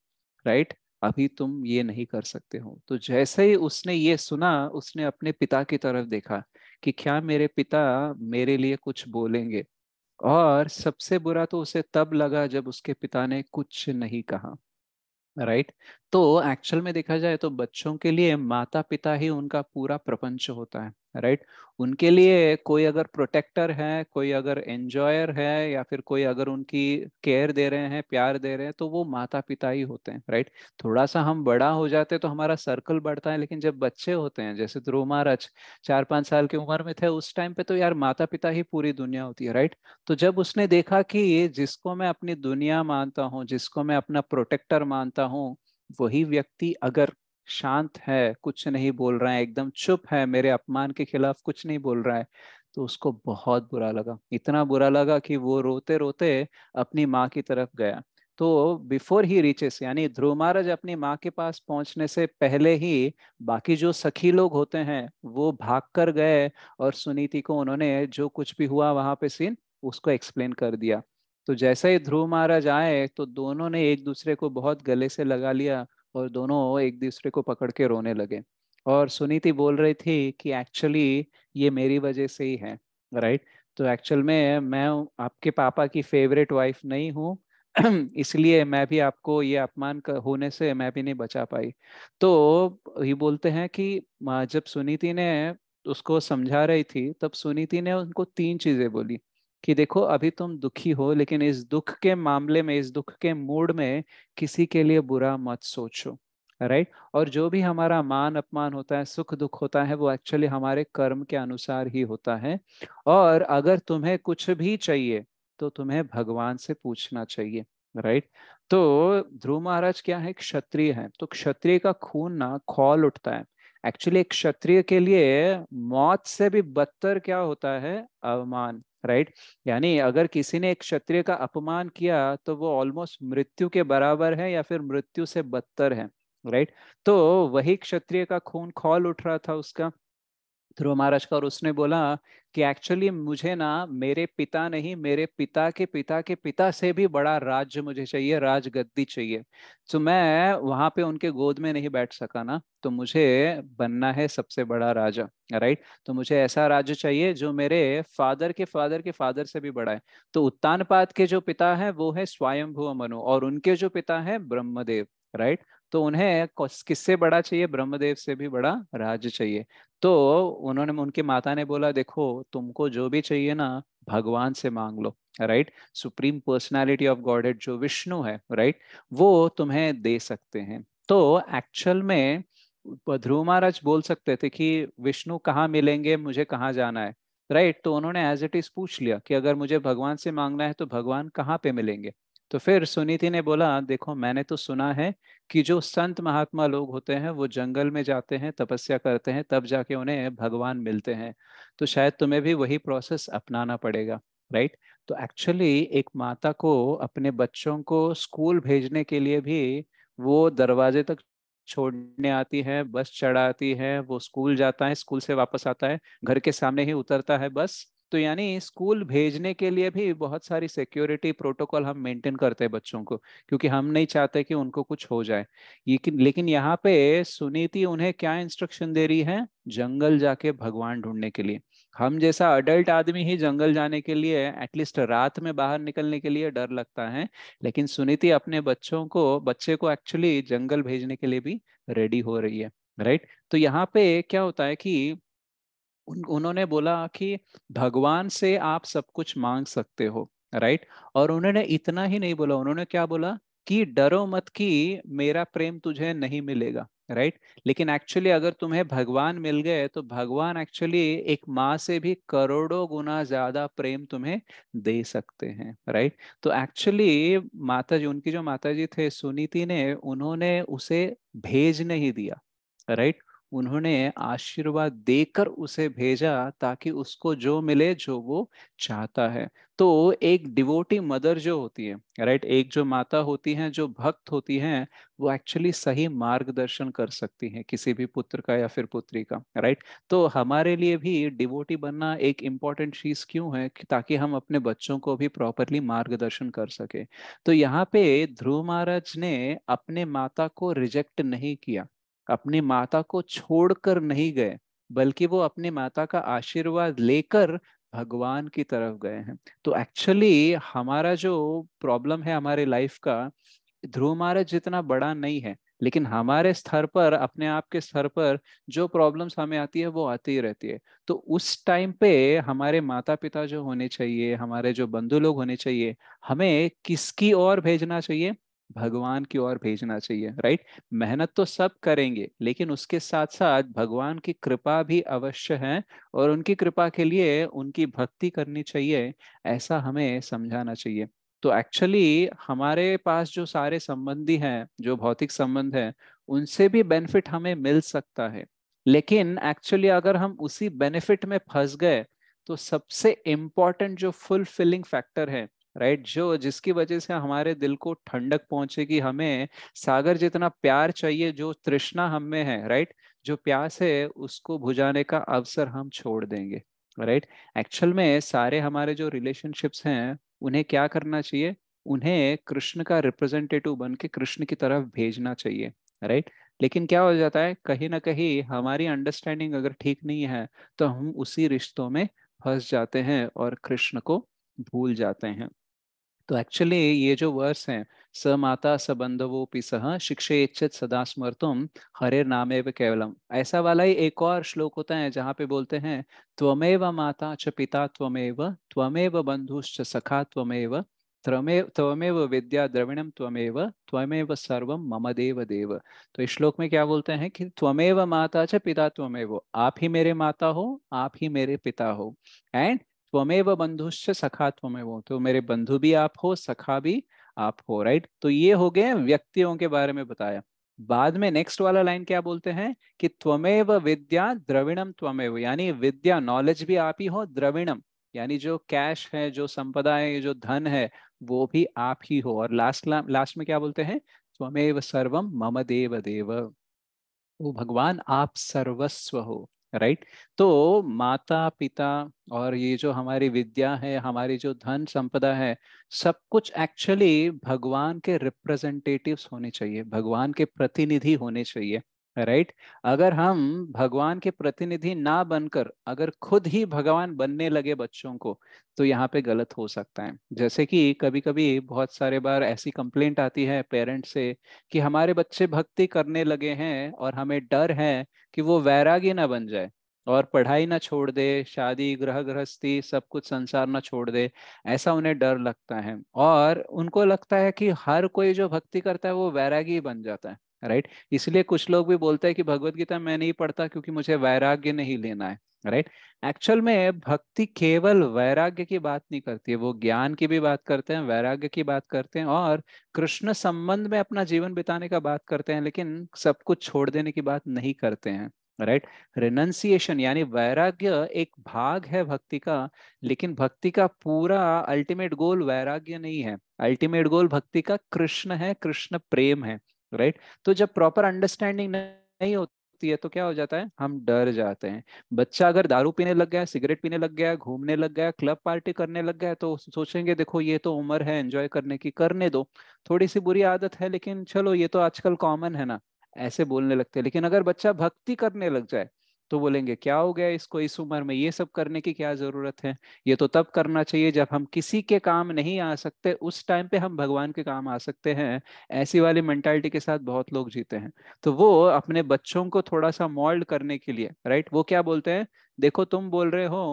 राइट right? अभी तुम ये नहीं कर सकते हो तो जैसे ही उसने ये सुना उसने अपने पिता की तरफ देखा कि क्या मेरे पिता मेरे लिए कुछ बोलेंगे और सबसे बुरा तो उसे तब लगा जब उसके पिता ने कुछ नहीं कहा राइट right? तो एक्चुअल में देखा जाए तो बच्चों के लिए माता पिता ही उनका पूरा प्रपंच होता है राइट right? उनके लिए कोई अगर प्रोटेक्टर है कोई अगर एंजॉयर है या फिर कोई अगर उनकी केयर दे रहे हैं प्यार दे रहे हैं तो वो माता पिता ही होते हैं राइट right? थोड़ा सा हम बड़ा हो जाते हैं तो हमारा सर्कल बढ़ता है लेकिन जब बच्चे होते हैं जैसे ध्रुव महाराज चार पाँच साल की उम्र में थे उस टाइम पे तो यार माता पिता ही पूरी दुनिया होती है राइट right? तो जब उसने देखा कि जिसको मैं अपनी दुनिया मानता हूँ जिसको मैं अपना प्रोटेक्टर मानता हूँ वही व्यक्ति अगर शांत है कुछ नहीं बोल रहा है एकदम चुप है मेरे अपमान के खिलाफ कुछ नहीं बोल रहा है तो उसको बहुत बुरा लगा इतना बुरा लगा कि वो रोते रोते अपनी माँ की तरफ गया तो बिफोर ही रीचेस यानी ध्रुव महाराज अपनी माँ के पास पहुंचने से पहले ही बाकी जो सखी लोग होते हैं वो भाग कर गए और सुनीति को उन्होंने जो कुछ भी हुआ वहां पे सीन उसको एक्सप्लेन कर दिया तो जैसे ही ध्रुव महाराज आए तो दोनों ने एक दूसरे को बहुत गले से लगा लिया और दोनों एक दूसरे को पकड़ के रोने लगे और सुनीति बोल रही थी कि एक्चुअली ये मेरी वजह से ही है राइट तो एक्चुअल में मैं आपके पापा की फेवरेट वाइफ नहीं हूँ इसलिए मैं भी आपको ये अपमान होने से मैं भी नहीं बचा पाई तो ये बोलते हैं कि जब सुनीति ने उसको समझा रही थी तब सुनीति ने उनको तीन चीजें बोली कि देखो अभी तुम दुखी हो लेकिन इस दुख के मामले में इस दुख के मूड में किसी के लिए बुरा मत सोचो राइट right? और जो भी हमारा मान अपमान होता है सुख दुख होता है वो एक्चुअली हमारे कर्म के अनुसार ही होता है और अगर तुम्हें कुछ भी चाहिए तो तुम्हें भगवान से पूछना चाहिए राइट right? तो ध्रुव महाराज क्या है क्षत्रिय है तो क्षत्रिय का खून ना खोल उठता है एक्चुअली एक क्षत्रिय के लिए मौत से भी बदतर क्या होता है अवमान राइट यानी अगर किसी ने एक क्षत्रिय का अपमान किया तो वो ऑलमोस्ट मृत्यु के बराबर है या फिर मृत्यु से बदतर है राइट तो वही क्षत्रिय का खून खोल उठ रहा था उसका ध्रुव महाराज का और उसने बोला कि एक्चुअली मुझे ना मेरे पिता नहीं मेरे पिता के पिता के पिता से भी बड़ा राज्य मुझे चाहिए राज गद्दी चाहिए तो मैं वहां पे उनके गोद में नहीं बैठ सका ना तो मुझे बनना है सबसे बड़ा राजा राइट तो मुझे ऐसा राज्य चाहिए जो मेरे फादर के फादर के फादर से भी बड़ा है तो उत्तान के जो पिता है वो है स्वयंभु मनु और उनके जो पिता है ब्रह्मदेव राइट तो उन्हें किससे बड़ा चाहिए ब्रह्मदेव से भी बड़ा राज्य चाहिए तो उन्होंने उनके माता ने बोला देखो तुमको जो भी चाहिए ना भगवान से मांग लो right supreme personality of God जो विष्णु है राइट वो तुम्हें दे सकते हैं तो एक्चुअल में ध्रुव महाराज बोल सकते थे कि विष्णु कहाँ मिलेंगे मुझे कहाँ जाना है राइट right? तो उन्होंने एज इट इज पूछ लिया कि अगर मुझे भगवान से मांगना है तो भगवान कहाँ पे मिलेंगे तो फिर सुनीति ने बोला देखो मैंने तो सुना है कि जो संत महात्मा लोग होते हैं वो जंगल में जाते हैं तपस्या करते हैं तब जाके उन्हें भगवान मिलते हैं तो शायद तुम्हें भी वही प्रोसेस अपनाना पड़ेगा राइट तो एक्चुअली एक माता को अपने बच्चों को स्कूल भेजने के लिए भी वो दरवाजे तक छोड़ने आती है बस चढ़ाती है वो स्कूल जाता है स्कूल से वापस आता है घर के सामने ही उतरता है बस तो यानी स्कूल भेजने के लिए भी बहुत सारी सिक्योरिटी प्रोटोकॉल हम मेंटेन करते हैं बच्चों को क्योंकि हम नहीं चाहते कि उनको कुछ हो जाए लेकिन लेकिन यहाँ पे सुनीति उन्हें क्या इंस्ट्रक्शन दे रही है जंगल जाके भगवान ढूंढने के लिए हम जैसा अडल्ट आदमी ही जंगल जाने के लिए एटलीस्ट रात में बाहर निकलने के लिए डर लगता है लेकिन सुनीति अपने बच्चों को बच्चे को एक्चुअली जंगल भेजने के लिए भी रेडी हो रही है राइट तो यहाँ पे क्या होता है कि उन, उन्होंने बोला कि भगवान से आप सब कुछ मांग सकते हो राइट और उन्होंने इतना ही नहीं बोला उन्होंने क्या बोला कि डरो मत कि मेरा प्रेम तुझे नहीं मिलेगा राइट लेकिन एक्चुअली अगर तुम्हें भगवान मिल गए तो भगवान एक्चुअली एक माँ से भी करोड़ों गुना ज्यादा प्रेम तुम्हें दे सकते हैं राइट तो एक्चुअली माता जी उनकी जो माता जी थे सुनीति ने उन्होंने उसे भेज नहीं दिया राइट उन्होंने आशीर्वाद देकर उसे भेजा ताकि उसको जो मिले जो वो चाहता है तो एक डिवोटी मदर जो होती है राइट एक जो माता होती है जो भक्त होती है वो एक्चुअली सही मार्गदर्शन कर सकती है किसी भी पुत्र का या फिर पुत्री का राइट तो हमारे लिए भी डिवोटी बनना एक इम्पॉर्टेंट चीज क्यों है ताकि हम अपने बच्चों को भी प्रॉपरली मार्गदर्शन कर सके तो यहाँ पे ध्रुव महाराज ने अपने माता को रिजेक्ट नहीं किया अपनी माता को छोड़कर नहीं गए बल्कि वो अपनी माता का आशीर्वाद लेकर भगवान की तरफ गए हैं तो एक्चुअली हमारा जो प्रॉब्लम है हमारे लाइफ का ध्रुव महाराज जितना बड़ा नहीं है लेकिन हमारे स्तर पर अपने आप के स्तर पर जो प्रॉब्लम्स हमें आती है वो आती ही रहती है तो उस टाइम पे हमारे माता पिता जो होने चाहिए हमारे जो बंधु लोग होने चाहिए हमें किसकी ओर भेजना चाहिए भगवान की ओर भेजना चाहिए राइट मेहनत तो सब करेंगे लेकिन उसके साथ साथ भगवान की कृपा भी अवश्य है और उनकी कृपा के लिए उनकी भक्ति करनी चाहिए ऐसा हमें समझाना चाहिए तो एक्चुअली हमारे पास जो सारे संबंधी हैं जो भौतिक संबंध है उनसे भी बेनिफिट हमें मिल सकता है लेकिन एक्चुअली अगर हम उसी बेनिफिट में फंस गए तो सबसे इम्पॉर्टेंट जो फुलफिलिंग फैक्टर है राइट right? जो जिसकी वजह से हमारे दिल को ठंडक पहुंचे कि हमें सागर जितना प्यार चाहिए जो तृष्णा हम में है राइट right? जो प्यास है उसको बुझाने का अवसर हम छोड़ देंगे राइट right? एक्चुअल में सारे हमारे जो रिलेशनशिप्स हैं उन्हें क्या करना चाहिए उन्हें कृष्ण का रिप्रेजेंटेटिव बन के कृष्ण की तरफ भेजना चाहिए राइट right? लेकिन क्या हो जाता है कहीं ना कहीं हमारी अंडरस्टैंडिंग अगर ठीक नहीं है तो हम उसी रिश्तों में फंस जाते हैं और कृष्ण को भूल जाते हैं तो एक्चुअली ये जो वर्स हैं स माता सबंधवोपि सह इच्छित सदा स्मर्तुम हरे नामेव केवलम ऐसा वाला ही एक और श्लोक होता है जहाँ पे बोलते हैं त्वमेव माता च पिता त्वमेव त्वमेव बंधुश्च सखा त्वमेव त्वमेव विद्या द्रविणम त्वमेव त्वमेव सर्व मम देव देव तो इस श्लोक में क्या बोलते हैं कि त्वमेव माता च पिता त्वमेव आप ही मेरे माता हो आप ही मेरे पिता हो एंड त्वमेव बंधुश्च सखा त्वमेव तो मेरे बंधु भी आप हो सखा भी आप हो राइट तो ये हो गए व्यक्तियों के बारे में बताया बाद में नेक्स्ट वाला लाइन क्या बोलते हैं कि त्वमेव विद्या द्रविणम त्वमेव यानी विद्या नॉलेज भी आप ही हो द्रविणम यानी जो कैश है जो संपदा है जो धन है वो भी आप ही हो और लास्ट लास्ट में क्या बोलते हैं त्वमेव सर्वम मम देव देव वो भगवान आप सर्वस्व हो राइट तो माता पिता और ये जो हमारी विद्या है हमारी जो धन संपदा है सब कुछ एक्चुअली भगवान के रिप्रेजेंटेटिव्स होने चाहिए भगवान के प्रतिनिधि होने चाहिए राइट right? अगर हम भगवान के प्रतिनिधि ना बनकर अगर खुद ही भगवान बनने लगे बच्चों को तो यहाँ पे गलत हो सकता है जैसे कि कभी कभी बहुत सारे बार ऐसी कंप्लेंट आती है पेरेंट्स से कि हमारे बच्चे भक्ति करने लगे हैं और हमें डर है कि वो वैरागी ना बन जाए और पढ़ाई ना छोड़ दे शादी ग्रह गृहस्थी सब कुछ संसार ना छोड़ दे ऐसा उन्हें डर लगता है और उनको लगता है कि हर कोई जो भक्ति करता है वो वैरागी बन जाता है राइट इसलिए कुछ लोग भी बोलते हैं कि भगवत गीता मैं नहीं पढ़ता क्योंकि मुझे वैराग्य नहीं लेना है राइट right? एक्चुअल में भक्ति केवल वैराग्य की बात नहीं करती है वो ज्ञान की भी बात करते हैं वैराग्य की बात करते हैं और कृष्ण संबंध में अपना जीवन बिताने का बात करते हैं लेकिन सब कुछ छोड़ देने की बात नहीं करते हैं राइट रेनंसिएशन यानी वैराग्य एक भाग है भक्ति का लेकिन भक्ति का पूरा अल्टीमेट गोल वैराग्य नहीं है अल्टीमेट गोल भक्ति का कृष्ण है कृष्ण प्रेम है राइट तो जब प्रॉपर अंडरस्टैंडिंग नहीं होती है तो क्या हो जाता है हम डर जाते हैं बच्चा अगर दारू पीने लग गया सिगरेट पीने लग गया घूमने लग गया क्लब पार्टी करने लग गया तो सोचेंगे देखो ये तो उम्र है एंजॉय करने की करने दो थोड़ी सी बुरी आदत है लेकिन चलो ये तो आजकल कॉमन है ना ऐसे बोलने लगते हैं लेकिन अगर बच्चा भक्ति करने लग जाए तो बोलेंगे क्या हो गया इसको इस उम्र में ये सब करने की क्या जरूरत है ये तो तब करना चाहिए जब हम किसी के काम नहीं आ सकते उस टाइम पे हम भगवान के काम आ सकते हैं ऐसी वाली मेंटालिटी के साथ बहुत लोग जीते हैं तो वो अपने बच्चों को थोड़ा सा मोल्ड करने के लिए राइट वो क्या बोलते हैं देखो तुम बोल रहे हो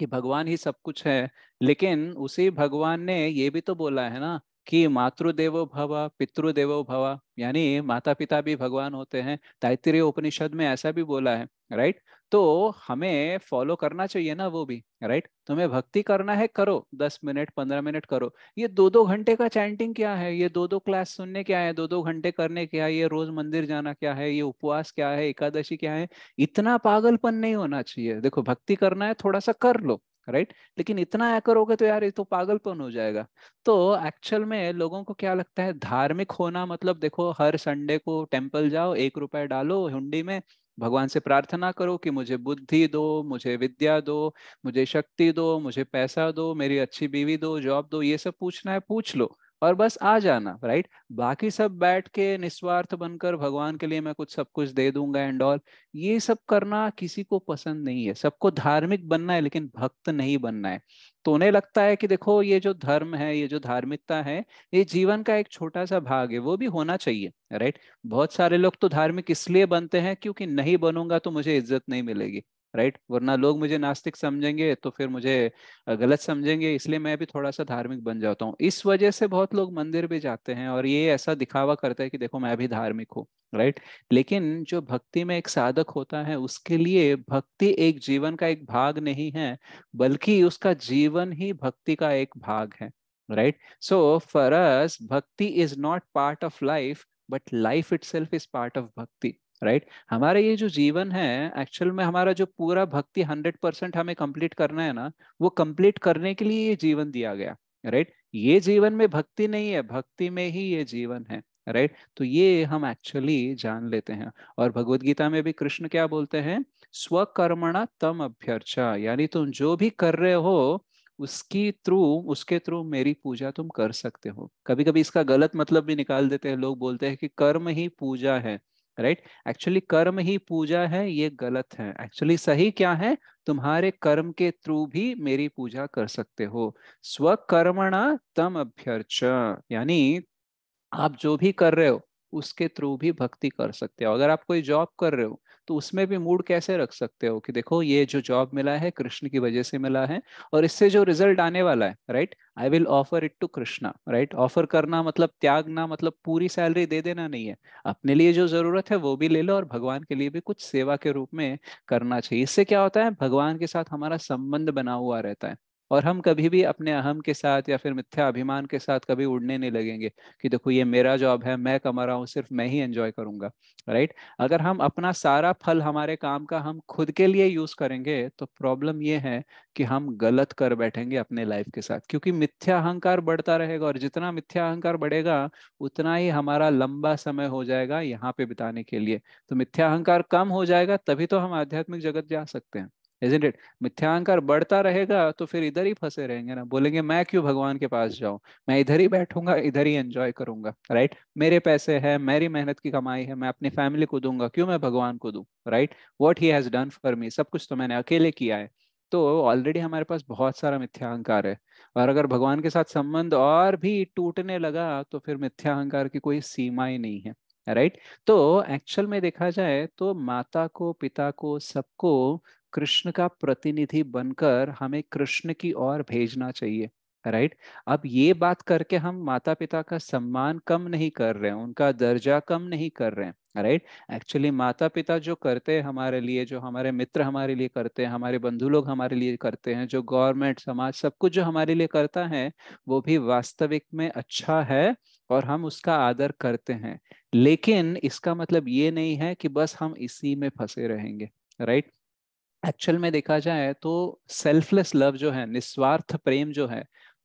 कि भगवान ही सब कुछ है लेकिन उसी भगवान ने ये भी तो बोला है ना कि मातृदेवो भव पितृदेवो भव यानी माता पिता भी भगवान होते हैं तायत्री उपनिषद में ऐसा भी बोला है राइट तो हमें फॉलो करना चाहिए ना वो भी राइट तुम्हें भक्ति करना है करो दस मिनट पंद्रह मिनट करो ये दो दो घंटे का चैंटिंग क्या है ये दो दो क्लास सुनने क्या है दो दो घंटे करने क्या है ये रोज मंदिर जाना क्या है ये उपवास क्या है एकादशी क्या है इतना पागलपन नहीं होना चाहिए देखो भक्ति करना है थोड़ा सा कर लो राइट लेकिन इतना आकर करोगे तो यार ये तो पागलपन हो जाएगा तो एक्चुअल में लोगों को क्या लगता है धार्मिक होना मतलब देखो हर संडे को टेम्पल जाओ एक रुपए डालो हुंडी में भगवान से प्रार्थना करो कि मुझे बुद्धि दो मुझे विद्या दो मुझे शक्ति दो मुझे पैसा दो मेरी अच्छी बीवी दो जॉब दो ये सब पूछना है पूछ लो और बस आ जाना राइट बाकी सब बैठ के निस्वार्थ बनकर भगवान के लिए मैं कुछ सब कुछ दे दूंगा एंड ऑल ये सब करना किसी को पसंद नहीं है सबको धार्मिक बनना है लेकिन भक्त नहीं बनना है तो उन्हें लगता है कि देखो ये जो धर्म है ये जो धार्मिकता है ये जीवन का एक छोटा सा भाग है वो भी होना चाहिए राइट बहुत सारे लोग तो धार्मिक इसलिए बनते हैं क्योंकि नहीं बनूंगा तो मुझे इज्जत नहीं मिलेगी राइट वरना लोग मुझे नास्तिक समझेंगे तो फिर मुझे गलत समझेंगे इसलिए मैं भी थोड़ा सा धार्मिक बन जाता हूँ इस वजह से बहुत लोग मंदिर भी जाते हैं और ये ऐसा दिखावा करता है कि देखो मैं भी धार्मिक हूँ राइट लेकिन जो भक्ति में एक साधक होता है उसके लिए भक्ति एक जीवन का एक भाग नहीं है बल्कि उसका जीवन ही भक्ति का एक भाग है right so first bhakti is not part of life but life itself is part of bhakti right right? हमारा ये जो जीवन है एक्चुअल में हमारा जो पूरा भक्ति हंड्रेड परसेंट हमें कंप्लीट करना है ना वो कंप्लीट करने के लिए ये जीवन दिया गया राइट right? ये जीवन में भक्ति नहीं है भक्ति में ही ये जीवन है राइट right? तो ये हम एक्चुअली जान लेते हैं और भगवत गीता में भी कृष्ण क्या बोलते हैं स्वकर्मणा तम अभ्यर्चा यानी तुम जो भी कर रहे हो उसकी थ्रू उसके थ्रू मेरी पूजा तुम कर सकते हो कभी कभी इसका गलत मतलब भी निकाल देते हैं लोग बोलते हैं कि कर्म ही पूजा है राइट एक्चुअली कर्म ही पूजा है ये गलत है एक्चुअली सही क्या है तुम्हारे कर्म के थ्रू भी मेरी पूजा कर सकते हो स्वकर्मणा तम अभ्यर्च यानी आप जो भी कर रहे हो उसके थ्रू भी भक्ति कर सकते हो अगर आप कोई जॉब कर रहे हो तो उसमें भी मूड कैसे रख सकते हो कि देखो ये जो जॉब मिला है कृष्ण की वजह से मिला है और इससे जो रिजल्ट आने वाला है right I will offer it to Krishna right offer करना मतलब त्यागना मतलब पूरी सैलरी दे देना नहीं है अपने लिए जो जरूरत है वो भी ले लो और भगवान के लिए भी कुछ सेवा के रूप में करना चाहिए इससे क्या होता है भगवान के साथ हमारा संबंध बना हुआ रहता है और हम कभी भी अपने अहम के साथ या फिर मिथ्या अभिमान के साथ कभी उड़ने नहीं लगेंगे कि देखो ये मेरा जॉब है मैं कमा रहा हूँ सिर्फ मैं ही एंजॉय करूंगा राइट अगर हम अपना सारा फल हमारे काम का हम खुद के लिए यूज करेंगे तो प्रॉब्लम ये है कि हम गलत कर बैठेंगे अपने लाइफ के साथ क्योंकि मिथ्या अहंकार बढ़ता रहेगा और जितना मिथ्या अहंकार बढ़ेगा उतना ही हमारा लंबा समय हो जाएगा यहाँ पे बिताने के लिए तो मिथ्या अहंकार कम हो जाएगा तभी तो हम आध्यात्मिक जगत जा सकते हैं इज इट मिथ्यांकार बढ़ता रहेगा तो फिर इधर ही फंसे रहेंगे ना बोलेंगे मैं क्यों भगवान के पास जाऊं मैं इधर ही बैठूंगा इधर ही एंजॉय करूंगा राइट मेरे पैसे हैं मेरी मेहनत की कमाई है मैं अपनी फैमिली को दूंगा क्यों मैं भगवान को दू right what he has done for me सब कुछ तो मैंने अकेले किया है तो ऑलरेडी हमारे पास बहुत सारा मिथ्या है और अगर भगवान के साथ संबंध और भी टूटने लगा तो फिर मिथ्या की कोई सीमा ही नहीं है राइट right? तो एक्चुअल में देखा जाए तो माता को पिता को सबको कृष्ण का प्रतिनिधि बनकर हमें कृष्ण की ओर भेजना चाहिए राइट अब ये बात करके हम माता पिता का सम्मान कम नहीं कर रहे हैं उनका दर्जा कम नहीं कर रहे हैं राइट एक्चुअली माता पिता जो करते हैं हमारे लिए जो हमारे मित्र हमारे लिए करते हैं हमारे बंधु लोग हमारे लिए करते हैं जो गवर्नमेंट समाज सब कुछ जो हमारे लिए करता है वो भी वास्तविक में अच्छा है और हम उसका आदर करते हैं लेकिन इसका मतलब ये नहीं है कि बस हम इसी में फंसे रहेंगे राइट एक्चुअल में देखा जाए तो सेल्फलेस लव जो है निस्वार्थ प्रेम जो है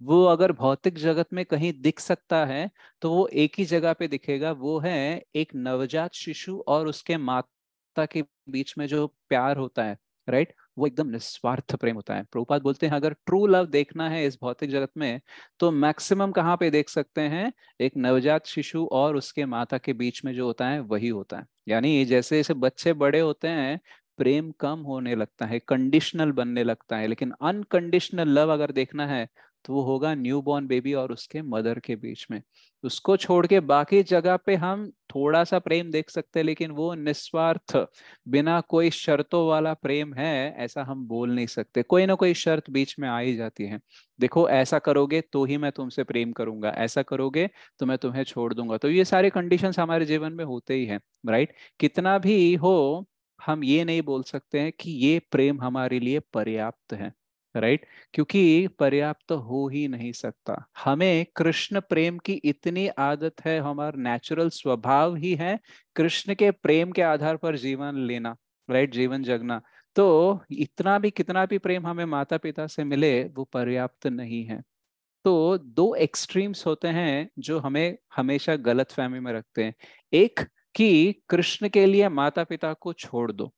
वो अगर भौतिक जगत में कहीं दिख सकता है तो वो एक ही जगह पे दिखेगा वो है एक नवजात शिशु और उसके माता के बीच में जो प्यार होता है राइट वो एकदम निस्वार्थ प्रेम होता है प्रभुपात बोलते हैं अगर ट्रू लव देखना है इस भौतिक जगत में तो मैक्सिमम कहाँ पे देख सकते हैं एक नवजात शिशु और उसके माता के बीच में जो होता है वही होता है यानी जैसे जैसे बच्चे बड़े होते हैं प्रेम कम होने लगता है कंडीशनल बनने लगता है लेकिन अनकंडीशनल लव अगर देखना है तो वो होगा न्यू बॉर्न बेबी और उसके मदर के बीच में उसको छोड़ के बाकी जगह पे हम थोड़ा सा प्रेम देख सकते हैं लेकिन वो निस्वार्थ बिना कोई शर्तों वाला प्रेम है ऐसा हम बोल नहीं सकते कोई ना कोई शर्त बीच में आ ही जाती है देखो ऐसा करोगे तो ही मैं तुमसे प्रेम करूंगा ऐसा करोगे तो मैं तुम्हें छोड़ दूंगा तो ये सारे कंडीशन हमारे जीवन में होते ही है राइट कितना भी हो हम ये नहीं बोल सकते हैं कि ये प्रेम हमारे लिए पर्याप्त है राइट right? क्योंकि पर्याप्त तो हो ही नहीं सकता हमें कृष्ण प्रेम की इतनी आदत है हमारा नेचुरल स्वभाव ही है कृष्ण के प्रेम के आधार पर जीवन लेना राइट right? जीवन जगना तो इतना भी कितना भी प्रेम हमें माता पिता से मिले वो पर्याप्त नहीं है तो दो एक्सट्रीम्स होते हैं जो हमें हमेशा गलत फहमी में रखते हैं एक कि कृष्ण के लिए माता पिता को छोड़ दो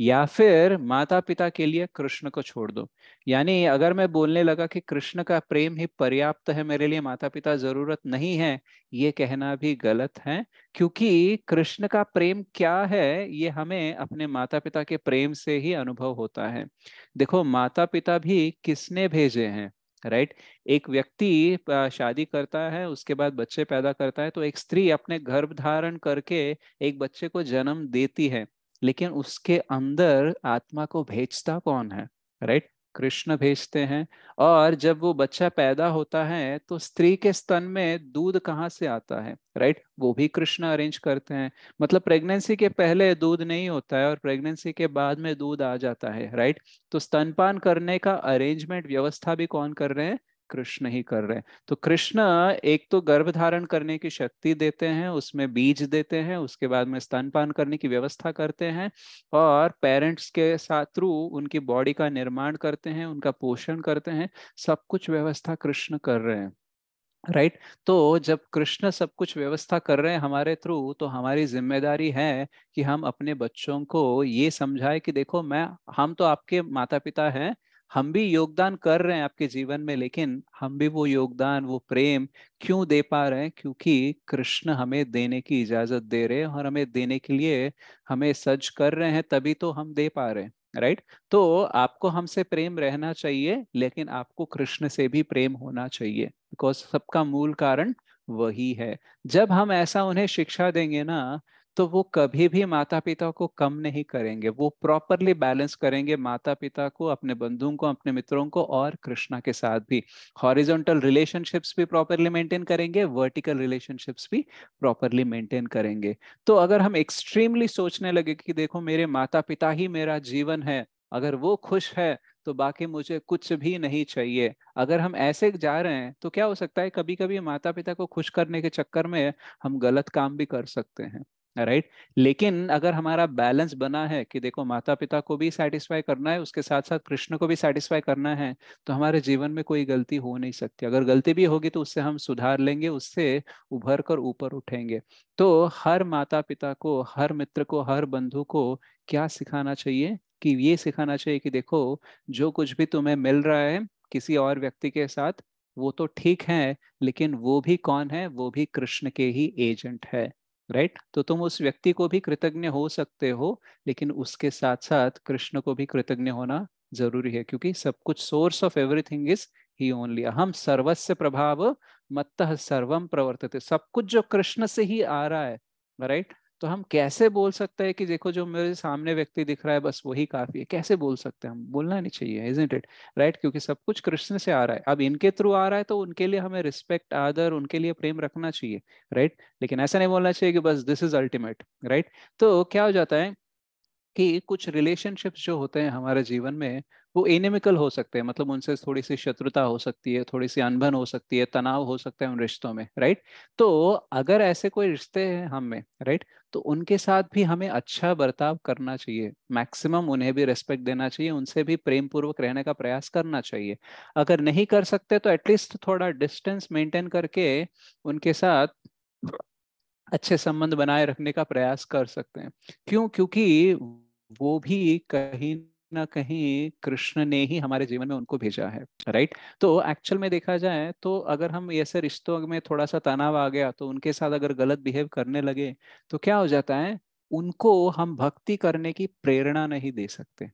या फिर माता पिता के लिए कृष्ण को छोड़ दो यानी अगर मैं बोलने लगा कि कृष्ण का प्रेम ही पर्याप्त है मेरे लिए माता पिता जरूरत नहीं है ये कहना भी गलत है क्योंकि कृष्ण का प्रेम क्या है ये हमें अपने माता पिता के प्रेम से ही अनुभव होता है देखो माता पिता भी किसने भेजे हैं राइट एक व्यक्ति शादी करता है उसके बाद बच्चे पैदा करता है तो एक स्त्री अपने गर्भ धारण करके एक बच्चे को जन्म देती है लेकिन उसके अंदर आत्मा को भेजता कौन है राइट right? कृष्ण भेजते हैं और जब वो बच्चा पैदा होता है तो स्त्री के स्तन में दूध कहाँ से आता है राइट वो भी कृष्ण अरेंज करते हैं मतलब प्रेगनेंसी के पहले दूध नहीं होता है और प्रेगनेंसी के बाद में दूध आ जाता है राइट तो स्तनपान करने का अरेंजमेंट व्यवस्था भी कौन कर रहे हैं कृष्ण ही कर रहे हैं तो कृष्ण एक तो गर्भ धारण करने की शक्ति देते हैं उसमें बीज देते हैं उसके बाद में स्तनपान करने की व्यवस्था करते हैं और पेरेंट्स के साथ थ्रू उनकी बॉडी का निर्माण करते हैं उनका पोषण करते हैं सब कुछ व्यवस्था कृष्ण कर रहे हैं राइट right? तो जब कृष्ण सब कुछ व्यवस्था कर रहे हैं हमारे थ्रू तो हमारी जिम्मेदारी है कि हम अपने बच्चों को ये समझाए कि देखो मैं हम तो आपके माता पिता हैं हम भी योगदान कर रहे हैं आपके जीवन में लेकिन हम भी वो योगदान वो प्रेम क्यों दे पा रहे हैं क्योंकि कृष्ण हमें देने की इजाजत दे रहे हैं और हमें देने के लिए हमें सज कर रहे हैं तभी तो हम दे पा रहे हैं राइट right? तो आपको हमसे प्रेम रहना चाहिए लेकिन आपको कृष्ण से भी प्रेम होना चाहिए बिकॉज सबका मूल कारण वही है जब हम ऐसा उन्हें शिक्षा देंगे ना तो वो कभी भी माता पिता को कम नहीं करेंगे वो प्रॉपरली बैलेंस करेंगे माता पिता को अपने बंधुओं को अपने मित्रों को और कृष्णा के साथ भी हॉरिजॉन्टल रिलेशनशिप्स भी प्रॉपरली मेंटेन करेंगे वर्टिकल रिलेशनशिप्स भी प्रॉपरली मेंटेन करेंगे तो अगर हम एक्सट्रीमली सोचने लगे कि देखो मेरे माता पिता ही मेरा जीवन है अगर वो खुश है तो बाकी मुझे कुछ भी नहीं चाहिए अगर हम ऐसे जा रहे हैं तो क्या हो सकता है कभी कभी माता पिता को खुश करने के चक्कर में हम गलत काम भी कर सकते हैं राइट लेकिन अगर हमारा बैलेंस बना है कि देखो माता पिता को भी सेटिस्फाई करना है उसके साथ साथ कृष्ण को भी सेटिस्फाई करना है तो हमारे जीवन में कोई गलती हो नहीं सकती अगर गलती भी होगी तो उससे हम सुधार लेंगे उससे उभर कर ऊपर उठेंगे तो हर माता पिता को हर मित्र को हर बंधु को क्या सिखाना चाहिए कि ये सिखाना चाहिए कि देखो जो कुछ भी तुम्हें मिल रहा है किसी और व्यक्ति के साथ वो तो ठीक है लेकिन वो भी कौन है वो भी कृष्ण के ही एजेंट है राइट तो तुम उस व्यक्ति को भी कृतज्ञ हो सकते हो लेकिन उसके साथ साथ कृष्ण को भी कृतज्ञ होना जरूरी है क्योंकि सब कुछ source of everything is he only अहम सर्वस्व प्रभाव मत्तः सर्वम प्रवर्तते सब कुछ जो कृष्ण से ही आ रहा है राइट तो हम कैसे बोल सकते हैं कि देखो जो मेरे सामने व्यक्ति दिख रहा है बस वही काफी है कैसे बोल सकते हैं हम बोलना नहीं चाहिए इज इट राइट क्योंकि सब कुछ कृष्ण से आ रहा है अब इनके थ्रू आ रहा है तो उनके लिए हमें रिस्पेक्ट आदर उनके लिए प्रेम रखना चाहिए राइट right? लेकिन ऐसा नहीं बोलना चाहिए कि बस दिस इज अल्टीमेट राइट तो क्या हो जाता है कि कुछ रिलेशनशिप्स जो होते हैं हमारे जीवन में वो एनिमिकल हो सकते हैं मतलब उनसे थोड़ी सी शत्रुता हो सकती है थोड़ी सी अनबन हो सकती है तनाव हो सकता है उन रिश्तों में राइट तो अगर ऐसे कोई रिश्ते हैं हम में राइट तो उनके साथ भी हमें अच्छा बर्ताव करना चाहिए मैक्सिमम उन्हें भी रेस्पेक्ट देना चाहिए उनसे भी प्रेम पूर्वक रहने का प्रयास करना चाहिए अगर नहीं कर सकते तो एटलीस्ट थोड़ा डिस्टेंस मेंटेन करके उनके साथ अच्छे संबंध बनाए रखने का प्रयास कर सकते हैं क्यों क्योंकि वो भी कहीं ना कहीं कृष्ण ने ही हमारे जीवन में उनको भेजा है राइट तो एक्चुअल में देखा जाए तो अगर हम ऐसे रिश्तों में थोड़ा सा तनाव आ गया तो उनके साथ अगर गलत बिहेव करने लगे तो क्या हो जाता है उनको हम भक्ति करने की प्रेरणा नहीं दे सकते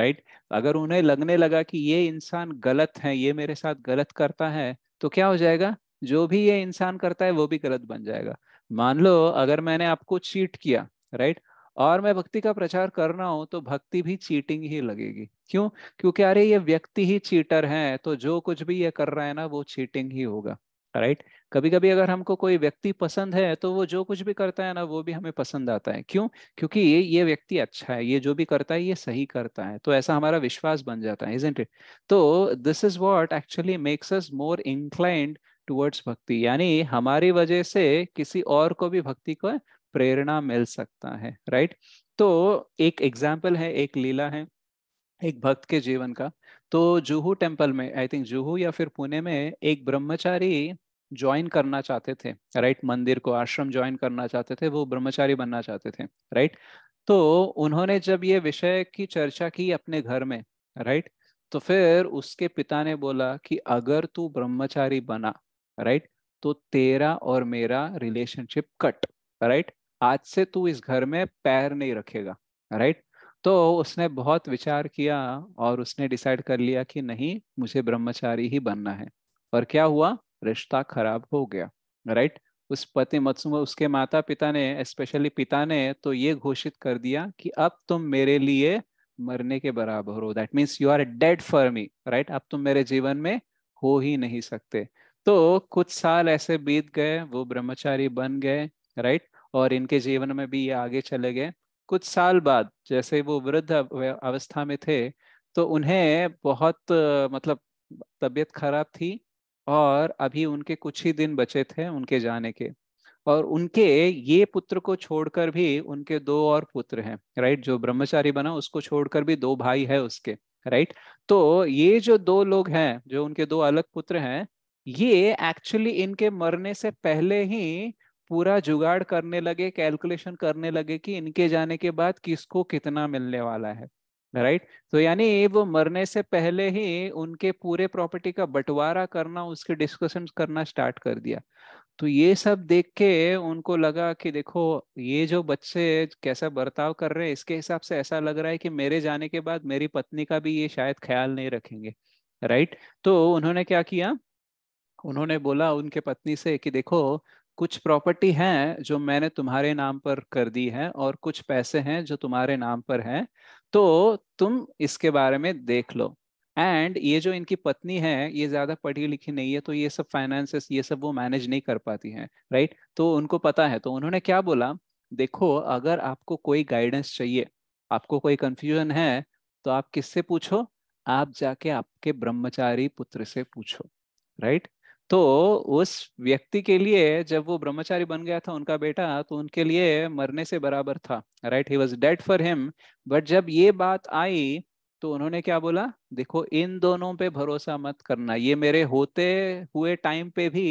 राइट अगर उन्हें लगने लगा कि ये इंसान गलत है ये मेरे साथ गलत करता है तो क्या हो जाएगा जो भी ये इंसान करता है वो भी गलत बन जाएगा मान लो अगर मैंने आपको चीट किया राइट और मैं भक्ति का प्रचार कर रहा हूँ तो भक्ति भी चीटिंग ही लगेगी क्यों क्योंकि अरे ये व्यक्ति ही चीटर है तो जो कुछ भी ये कर रहा है ना वो चीटिंग ही होगा राइट कभी कभी अगर हमको कोई व्यक्ति पसंद है तो वो जो कुछ भी करता है ना वो भी हमें पसंद आता है क्यों क्योंकि ये ये व्यक्ति अच्छा है ये जो भी करता है ये सही करता है तो ऐसा हमारा विश्वास बन जाता है इजेंट इट तो this is what actually makes us more inclined towards bhakti यानी हमारी वजह से किसी और को भी भक्ति को प्रेरणा मिल सकता है राइट तो एक एग्जाम्पल है एक लीला है एक भक्त के जीवन का तो जूहू टेम्पल में आई थिंक जूहू या फिर पुणे में एक ब्रह्मचारी ज्वाइन करना चाहते थे राइट मंदिर को आश्रम ज्वाइन करना चाहते थे वो ब्रह्मचारी बनना चाहते थे राइट तो उन्होंने जब ये विषय की चर्चा की अपने घर में राइट तो फिर उसके पिता ने बोला कि अगर तू ब्रह्मचारी बना राइट तो तेरा और मेरा रिलेशनशिप कट राइट आज से तू इस घर में पैर नहीं रखेगा राइट तो उसने बहुत विचार किया और उसने डिसाइड कर लिया कि नहीं मुझे ब्रह्मचारी ही बनना है और क्या हुआ रिश्ता खराब हो गया राइट उस पति मत्सुम उसके माता पिता ने स्पेशली पिता ने तो ये घोषित कर दिया कि अब तुम मेरे लिए मरने के बराबर हो that means you are dead for me right अब तुम मेरे जीवन में हो ही नहीं सकते तो कुछ साल ऐसे बीत गए वो ब्रह्मचारी बन गए राइट और इनके जीवन में भी ये आगे चले गए कुछ साल बाद जैसे वो वृद्ध अवस्था में थे तो उन्हें बहुत मतलब तबीयत खराब थी और अभी उनके कुछ ही दिन बचे थे उनके जाने के और उनके ये पुत्र को छोड़कर भी उनके दो और पुत्र हैं राइट जो ब्रह्मचारी बना उसको छोड़कर भी दो भाई है उसके राइट तो ये जो दो लोग हैं जो उनके दो अलग पुत्र हैं ये एक्चुअली इनके मरने से पहले ही पूरा जुगाड़ करने लगे कैलकुलेशन करने लगे कि इनके जाने के बाद किसको कितना मिलने वाला है राइट right? तो यानी वो मरने से पहले ही उनके पूरे प्रॉपर्टी का बंटवारा करना उसके डिस्कशन करना स्टार्ट कर दिया तो ये सब देख के उनको लगा कि देखो ये जो बच्चे कैसा बर्ताव कर रहे हैं इसके हिसाब से ऐसा लग रहा है कि मेरे जाने के बाद मेरी पत्नी का भी ये शायद ख्याल नहीं रखेंगे राइट right? तो उन्होंने क्या किया उन्होंने बोला उनके पत्नी से कि देखो कुछ प्रॉपर्टी हैं जो मैंने तुम्हारे नाम पर कर दी है और कुछ पैसे हैं जो तुम्हारे नाम पर हैं तो तुम इसके बारे में देख लो एंड ये जो इनकी पत्नी है ये ज़्यादा पढ़ी लिखी नहीं है तो ये सब फाइनेंसेस ये सब वो मैनेज नहीं कर पाती हैं राइट तो उनको पता है तो उन्होंने क्या बोला देखो अगर आपको कोई गाइडेंस चाहिए आपको कोई कंफ्यूजन है तो आप किससे पूछो आप जाके आपके ब्रह्मचारी पुत्र से पूछो राइट तो उस व्यक्ति के लिए जब वो ब्रह्मचारी बन गया था उनका बेटा तो उनके लिए मरने से बराबर था right he was dead for him but जब ये बात आई तो उन्होंने क्या बोला देखो इन दोनों पे भरोसा मत करना ये मेरे होते हुए टाइम पे भी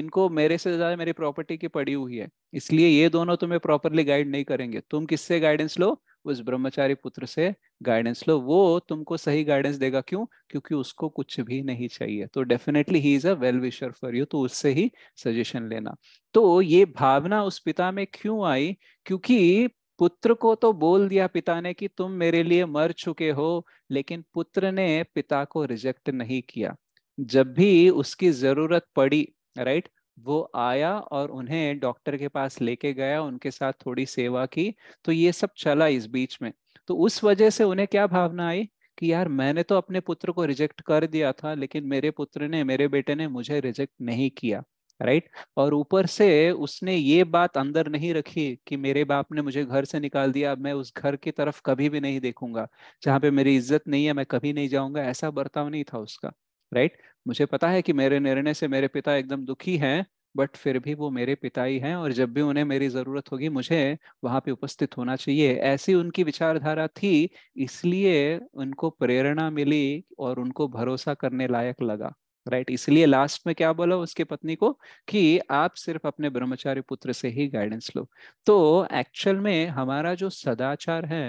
इनको मेरे से ज्यादा मेरी प्रॉपर्टी की पड़ी हुई है इसलिए ये दोनों तुम्हें प्रॉपरली गाइड नहीं करेंगे तुम किससे गाइडेंस लो उस ब्रह्मचारी पुत्र से गाइडेंस लो वो तुमको सही गाइडेंस देगा क्यों क्योंकि उसको कुछ भी नहीं चाहिए तो definitely he is a well wisher for you तो उससे ही सजेशन लेना तो ये भावना उस पिता में क्यों आई क्योंकि पुत्र को तो बोल दिया पिता ने कि तुम मेरे लिए मर चुके हो लेकिन पुत्र ने पिता को रिजेक्ट नहीं किया जब भी उसकी जरूरत पड़ी राइट वो आया और उन्हें डॉक्टर के पास लेके गया उनके साथ थोड़ी सेवा की तो ये सब चला इस बीच में तो उस वजह से उन्हें क्या भावना आई कि यार मैंने तो अपने पुत्र को रिजेक्ट कर दिया था लेकिन मेरे पुत्र ने मेरे बेटे ने मुझे रिजेक्ट नहीं किया राइट right? और ऊपर से उसने ये बात अंदर नहीं रखी कि मेरे बाप ने मुझे घर से निकाल दिया मैं उस घर की तरफ कभी भी नहीं देखूंगा जहां पे मेरी इज्जत नहीं है मैं कभी नहीं जाऊंगा ऐसा बर्ताव नहीं था उसका राइट right? मुझे पता है कि मेरे निर्णय से मेरे पिता एकदम दुखी हैं बट फिर भी वो मेरे पिता ही हैं और जब भी उन्हें मेरी ज़रूरत होगी मुझे वहां पे उपस्थित होना चाहिए ऐसी उनकी विचारधारा थी इसलिए उनको प्रेरणा मिली और उनको भरोसा करने लायक लगा राइट इसलिए लास्ट में क्या बोला उसके पत्नी को कि आप सिर्फ अपने ब्रह्मचारी पुत्र से ही गाइडेंस लो तो एक्चुअल में हमारा जो सदाचार है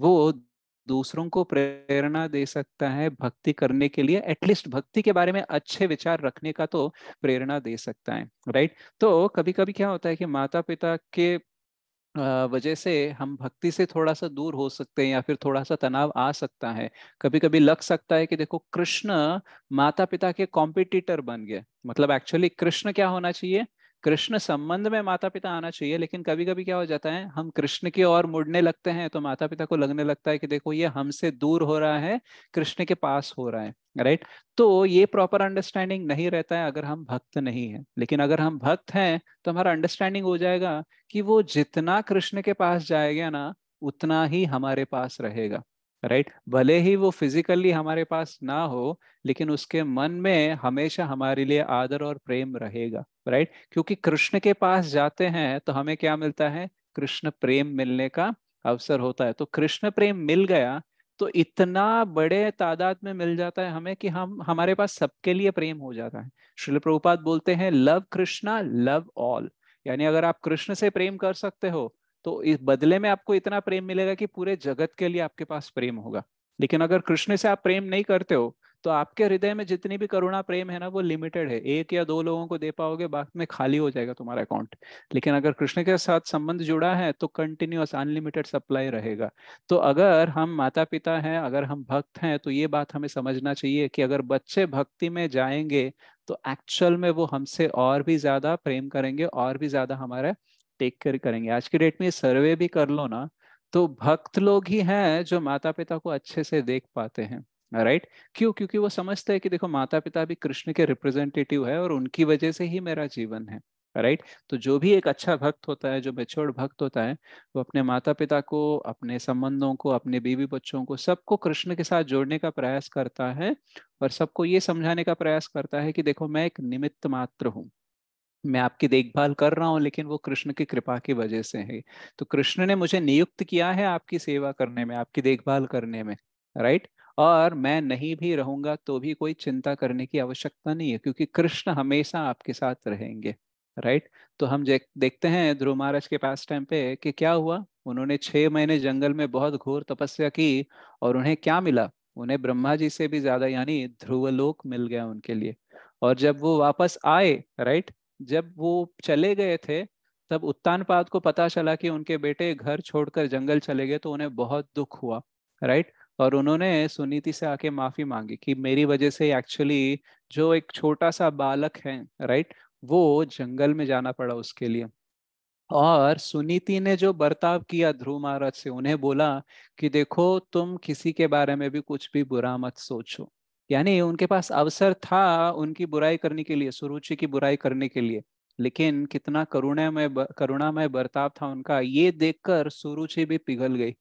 वो दूसरों को प्रेरणा दे सकता है भक्ति करने के लिए एटलीस्ट भक्ति के बारे में अच्छे विचार रखने का तो प्रेरणा दे सकता है राइट तो कभी कभी क्या होता है कि माता पिता के वजह से हम भक्ति से थोड़ा सा दूर हो सकते हैं या फिर थोड़ा सा तनाव आ सकता है कभी कभी लग सकता है कि देखो कृष्ण माता पिता के कॉम्पिटिटर बन गए मतलब एक्चुअली कृष्ण क्या होना चाहिए कृष्ण संबंध में माता पिता आना चाहिए लेकिन कभी कभी क्या हो जाता है हम कृष्ण की ओर मुड़ने लगते हैं तो माता पिता को लगने लगता है कि देखो ये हमसे दूर हो रहा है कृष्ण के पास हो रहा है राइट तो ये प्रॉपर अंडरस्टैंडिंग नहीं रहता है अगर हम भक्त नहीं है लेकिन अगर हम भक्त हैं तो हमारा अंडरस्टैंडिंग हो जाएगा कि वो जितना कृष्ण के पास जाएगा ना उतना ही हमारे पास रहेगा राइट right? भले ही वो फिजिकली हमारे पास ना हो लेकिन उसके मन में हमेशा हमारे लिए आदर और प्रेम रहेगा राइट right? क्योंकि कृष्ण के पास जाते हैं तो हमें क्या मिलता है कृष्ण प्रेम मिलने का अवसर होता है तो कृष्ण प्रेम मिल गया तो इतना बड़े तादाद में मिल जाता है हमें कि हम हमारे पास सबके लिए प्रेम हो जाता है श्रील प्रभुपाद बोलते हैं लव कृष्णा लव ऑल यानी अगर आप कृष्ण से प्रेम कर सकते हो तो इस बदले में आपको इतना प्रेम मिलेगा कि पूरे जगत के लिए आपके पास प्रेम होगा लेकिन अगर कृष्ण से आप प्रेम नहीं करते हो तो आपके हृदय में जितनी भी करुणा प्रेम है ना वो लिमिटेड है एक या दो लोगों को दे पाओगे बाद में खाली हो जाएगा तुम्हारा अकाउंट लेकिन अगर कृष्ण के साथ संबंध जुड़ा है तो कंटिन्यूस अनलिमिटेड सप्लाई रहेगा तो अगर हम माता पिता हैं अगर हम भक्त हैं तो ये बात हमें समझना चाहिए कि अगर बच्चे भक्ति में जाएंगे तो एक्चुअल में वो हमसे और भी ज्यादा प्रेम करेंगे और भी ज्यादा हमारे टेक केयर करेंगे आज के डेट में सर्वे भी कर लो ना तो भक्त लोग ही हैं जो माता पिता को अच्छे से देख पाते हैं राइट right? क्यों क्योंकि वो समझते हैं कि देखो माता पिता भी कृष्ण के रिप्रेजेंटेटिव है और उनकी वजह से ही मेरा जीवन है राइट right? तो जो भी एक अच्छा भक्त होता है जो मेच्योर भक्त होता है वो अपने माता पिता को अपने संबंधों को अपने बीवी बच्चों को सबको कृष्ण के साथ जोड़ने का प्रयास करता है और सबको ये समझाने का प्रयास करता है कि देखो मैं एक निमित्त मात्र हूँ मैं आपकी देखभाल कर रहा हूँ लेकिन वो कृष्ण की कृपा की वजह से है तो कृष्ण ने मुझे नियुक्त किया है आपकी सेवा करने में आपकी देखभाल करने में राइट और मैं नहीं भी रहूंगा तो भी कोई चिंता करने की आवश्यकता नहीं है क्योंकि कृष्ण हमेशा आपके साथ रहेंगे राइट तो हम देखते हैं ध्रुव महाराज के पास टाइम पे कि क्या हुआ उन्होंने छह महीने जंगल में बहुत घोर तपस्या की और उन्हें क्या मिला उन्हें ब्रह्मा जी से भी ज्यादा यानी ध्रुवलोक मिल गया उनके लिए और जब वो वापस आए राइट जब वो चले गए थे तब उत्तानपाद को पता चला कि उनके बेटे घर छोड़कर जंगल चले गए तो उन्हें बहुत दुख हुआ राइट और उन्होंने सुनीति से आके माफी मांगी कि मेरी वजह से एक्चुअली जो एक छोटा सा बालक है राइट वो जंगल में जाना पड़ा उसके लिए और सुनीति ने जो बर्ताव किया ध्रुव महाराज से उन्हें बोला कि देखो तुम किसी के बारे में भी कुछ भी बुरा मत सोचो यानी उनके पास अवसर था उनकी बुराई करने के लिए सुरुचि की बुराई करने के लिए लेकिन कितना करुणामय करुणामय बर्ताव था उनका ये देखकर सुरुचि भी पिघल गई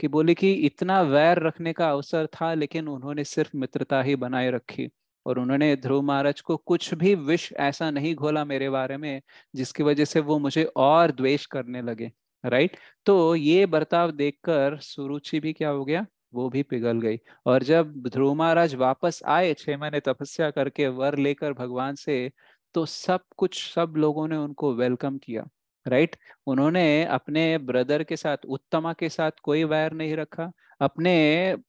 कि बोले कि इतना वैर रखने का अवसर था लेकिन उन्होंने सिर्फ मित्रता ही बनाए रखी और उन्होंने ध्रुव महाराज को कुछ भी विष ऐसा नहीं घोला मेरे बारे में जिसकी वजह से वो मुझे और द्वेष करने लगे राइट तो ये बर्ताव देखकर सुरुचि भी क्या हो गया वो भी पिघल गई और जब ध्रुव महाराज वापस आए छह महीने तपस्या करके वर लेकर भगवान से तो सब कुछ सब लोगों ने उनको वेलकम किया राइट right? उन्होंने अपने ब्रदर के साथ उत्तमा के साथ कोई वायर नहीं रखा अपने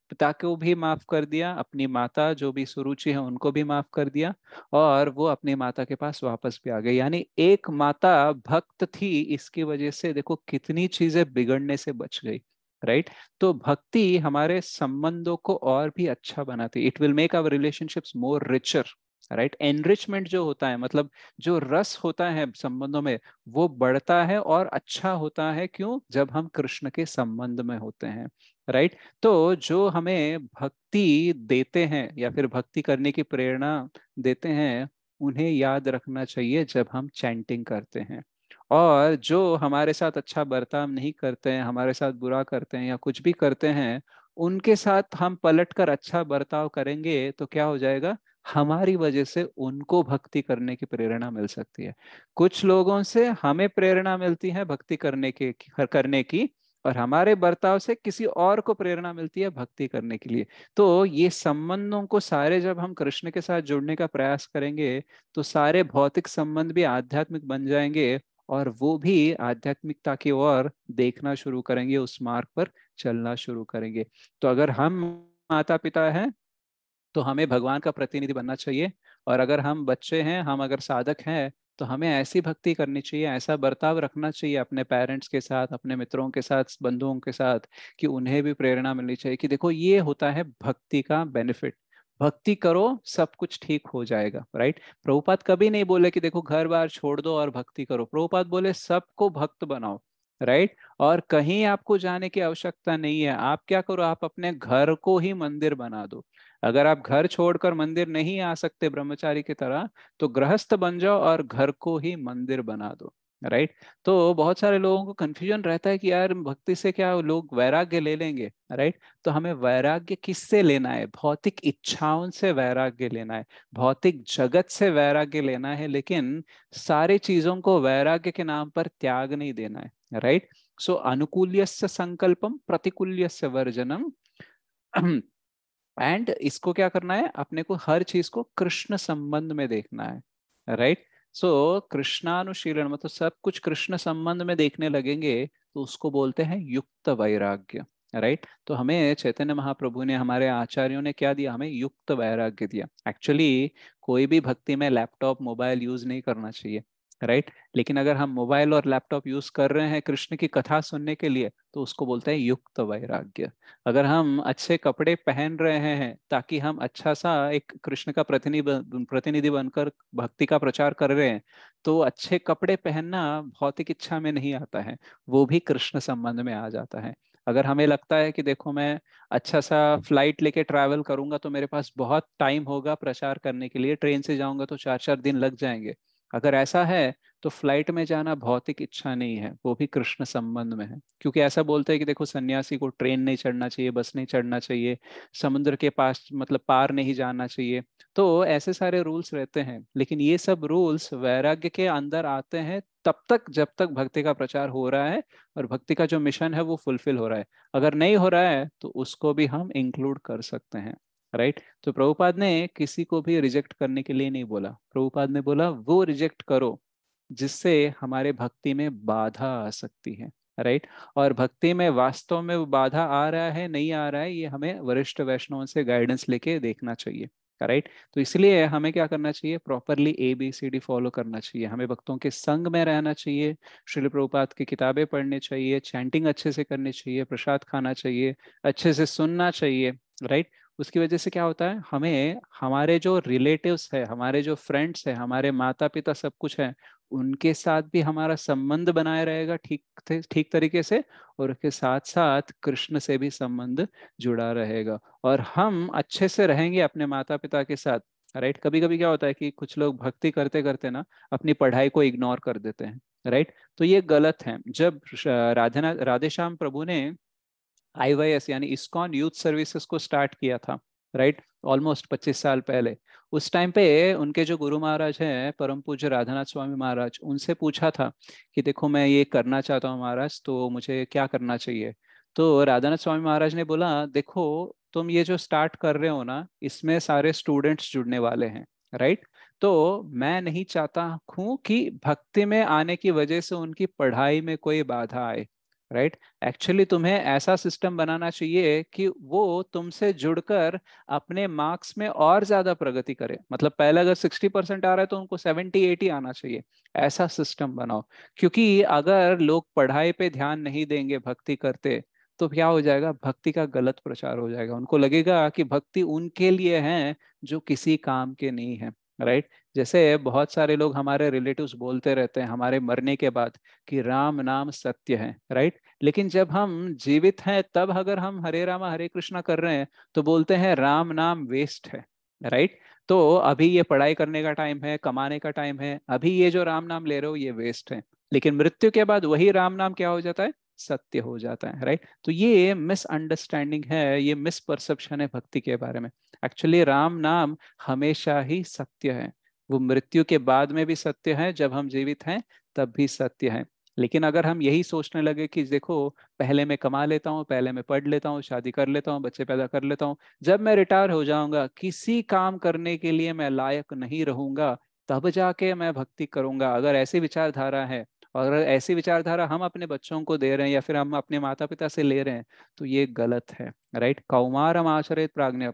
पिता को भी माफ कर दिया अपनी माता जो भी सुरुचि है उनको भी माफ कर दिया और वो अपनी माता के पास वापस भी आ गई यानी एक माता भक्त थी इसकी वजह से देखो कितनी चीजें बिगड़ने से बच गई राइट right? तो भक्ति हमारे संबंधों को और भी अच्छा बनाती है it will make our relationships more richer right enrichment जो होता है मतलब जो रस होता है संबंधों में वो बढ़ता है और अच्छा होता है क्यों जब हम कृष्ण के संबंध में होते हैं राइट right? तो जो हमें भक्ति देते हैं या फिर भक्ति करने की प्रेरणा देते हैं उन्हें याद रखना चाहिए जब हम चैंटिंग करते हैं और जो हमारे साथ अच्छा बर्ताव नहीं करते हैं हमारे साथ बुरा करते हैं या कुछ भी करते हैं उनके साथ हम पलट कर अच्छा बर्ताव करेंगे तो क्या हो जाएगा हमारी वजह से उनको भक्ति करने की प्रेरणा मिल सकती है कुछ लोगों से हमें प्रेरणा मिलती है भक्ति करने के करने की और हमारे बर्ताव से किसी और को प्रेरणा मिलती है भक्ति करने के लिए तो ये संबंधों को सारे जब हम कृष्ण के साथ जुड़ने का प्रयास करेंगे तो सारे भौतिक संबंध भी आध्यात्मिक बन जाएंगे और वो भी आध्यात्मिकता की ओर देखना शुरू करेंगे उस मार्ग पर चलना शुरू करेंगे तो अगर हम माता पिता हैं तो हमें भगवान का प्रतिनिधि बनना चाहिए और अगर हम बच्चे हैं हम अगर साधक हैं तो हमें ऐसी भक्ति करनी चाहिए ऐसा बर्ताव रखना चाहिए अपने पेरेंट्स के साथ अपने मित्रों के साथ बंधुओं के साथ कि उन्हें भी प्रेरणा मिलनी चाहिए कि देखो ये होता है भक्ति का बेनिफिट भक्ति करो सब कुछ ठीक हो जाएगा राइट प्रभुपाद कभी नहीं बोले कि देखो घर बार छोड़ दो और भक्ति करो प्रभुपाद बोले सबको भक्त बनाओ राइट और कहीं आपको जाने की आवश्यकता नहीं है आप क्या करो आप अपने घर को ही मंदिर बना दो अगर आप घर छोड़कर मंदिर नहीं आ सकते ब्रह्मचारी की तरह तो गृहस्थ बन जाओ और घर को ही मंदिर बना दो राइट right? तो बहुत सारे लोगों को कंफ्यूजन रहता है कि यार भक्ति से क्या लोग वैराग्य ले लेंगे राइट right? तो हमें वैराग्य किससे लेना है भौतिक इच्छाओं से वैराग्य लेना है भौतिक जगत से वैराग्य लेना है लेकिन सारी चीजों को वैराग्य के नाम पर त्याग नहीं देना है राइट सो अनुकूल्य संकल्पम प्रतिकूल्य वर्जनम एंड इसको क्या करना है अपने को हर चीज को कृष्ण संबंध में देखना है राइट right? सो so, कृष्णानुशीलन मतलब सब कुछ कृष्ण संबंध में देखने लगेंगे तो उसको बोलते हैं युक्त वैराग्य राइट right? तो हमें चैतन्य महाप्रभु ने हमारे आचार्यों ने क्या दिया हमें युक्त वैराग्य दिया एक्चुअली कोई भी भक्ति में लैपटॉप मोबाइल यूज नहीं करना चाहिए राइट लेकिन अगर हम मोबाइल और लैपटॉप यूज कर रहे हैं कृष्ण की कथा सुनने के लिए तो उसको बोलते हैं युक्त वैराग्य अगर हम अच्छे कपड़े पहन रहे हैं ताकि हम अच्छा सा एक कृष्ण का प्रतिनिधि प्रतिनिधि बनकर भक्ति का प्रचार कर रहे हैं तो अच्छे कपड़े पहनना भौतिक इच्छा में नहीं आता है वो भी कृष्ण संबंध में आ जाता है अगर हमें लगता है कि देखो मैं अच्छा सा फ्लाइट लेके ट्रैवल करूंगा तो मेरे पास बहुत टाइम होगा प्रचार करने के लिए ट्रेन से जाऊंगा तो चार चार दिन लग जाएंगे अगर ऐसा है तो फ्लाइट में जाना भौतिक इच्छा नहीं है वो भी कृष्ण संबंध में है क्योंकि ऐसा बोलते हैं कि देखो सन्यासी को ट्रेन नहीं चढ़ना चाहिए बस नहीं चढ़ना चाहिए समुद्र के पास मतलब पार नहीं जाना चाहिए तो ऐसे सारे रूल्स रहते हैं लेकिन ये सब रूल्स वैराग्य के अंदर आते हैं तब तक जब तक भक्ति का प्रचार हो रहा है और भक्ति का जो मिशन है वो फुलफिल हो रहा है अगर नहीं हो रहा है तो उसको भी हम इंक्लूड कर सकते हैं राइट right? तो प्रभुपाद ने किसी को भी रिजेक्ट करने के लिए नहीं बोला प्रभुपाद ने बोला वो रिजेक्ट करो जिससे हमारे भक्ति में बाधा आ सकती है राइट right? और भक्ति में वास्तव में वो बाधा आ रहा है नहीं आ रहा है ये हमें वरिष्ठ वैष्णव से गाइडेंस लेके देखना चाहिए राइट right? तो इसलिए हमें क्या करना चाहिए properly A B C D follow करना चाहिए हमें भक्तों के संग में रहना चाहिए श्री प्रभुपात की किताबें पढ़नी चाहिए चैंटिंग अच्छे से करनी चाहिए प्रसाद खाना चाहिए अच्छे से सुनना चाहिए राइट right? उसकी वजह से क्या होता है हमें हमारे जो रिलेटिव्स है हमारे जो फ्रेंड्स है हमारे माता पिता सब कुछ है उनके साथ भी हमारा संबंध बनाए रहेगा ठीक ठीक तरीके से और उसके साथ साथ कृष्ण से भी संबंध जुड़ा रहेगा और हम अच्छे से रहेंगे अपने माता पिता के साथ राइट कभी कभी क्या होता है कि कुछ लोग भक्ति करते करते ना अपनी पढ़ाई को इग्नोर कर देते हैं राइट तो ये गलत है जब राधना राधे श्याम प्रभु ने आई यानी इस्कॉन यूथ सर्विसेज को स्टार्ट किया था राइट ऑलमोस्ट 25 साल पहले उस टाइम पे उनके जो गुरु महाराज हैं परम पूज्य राधानाथ स्वामी महाराज उनसे पूछा था कि देखो मैं ये करना चाहता हूँ महाराज तो मुझे क्या करना चाहिए तो राधानाथ स्वामी महाराज ने बोला देखो तुम ये जो स्टार्ट कर रहे हो ना इसमें सारे स्टूडेंट्स जुड़ने वाले हैं राइट तो मैं नहीं चाहता हूँ कि भक्ति में आने की वजह से उनकी पढ़ाई में कोई बाधा आए राइट right? एक्चुअली तुम्हें ऐसा सिस्टम बनाना चाहिए कि वो तुमसे जुड़कर अपने मार्क्स में और ज्यादा प्रगति करे मतलब पहले अगर 60 परसेंट आ रहा है तो उनको 70 80 आना चाहिए ऐसा सिस्टम बनाओ क्योंकि अगर लोग पढ़ाई पे ध्यान नहीं देंगे भक्ति करते तो क्या हो जाएगा भक्ति का गलत प्रचार हो जाएगा उनको लगेगा कि भक्ति उनके लिए है जो किसी काम के नहीं है राइट right? जैसे बहुत सारे लोग हमारे रिलेटिव्स बोलते रहते हैं हमारे मरने के बाद कि राम नाम सत्य है राइट right? लेकिन जब हम जीवित हैं तब अगर हम हरे रामा हरे कृष्णा कर रहे हैं तो बोलते हैं राम नाम वेस्ट है राइट right? तो अभी ये पढ़ाई करने का टाइम है कमाने का टाइम है अभी ये जो राम नाम ले रहे हो ये वेस्ट है लेकिन मृत्यु के बाद वही राम नाम क्या हो जाता है सत्य हो जाता है राइट तो ये मिसअंडरस्टैंडिंग है ये मिसपरसेप्शन है भक्ति के बारे में एक्चुअली राम नाम हमेशा ही सत्य है वो मृत्यु के बाद में भी सत्य है जब हम जीवित हैं तब भी सत्य है लेकिन अगर हम यही सोचने लगे कि देखो पहले मैं कमा लेता हूँ पहले मैं पढ़ लेता हूँ शादी कर लेता हूँ बच्चे पैदा कर लेता हूँ जब मैं रिटायर हो जाऊंगा किसी काम करने के लिए मैं लायक नहीं रहूंगा तब जाके मैं भक्ति करूंगा अगर ऐसी विचारधारा है और अगर ऐसी विचारधारा हम अपने बच्चों को दे रहे हैं या फिर हम अपने माता पिता से ले रहे हैं तो ये गलत है राइट कौमार हम आचरित प्राग्ञ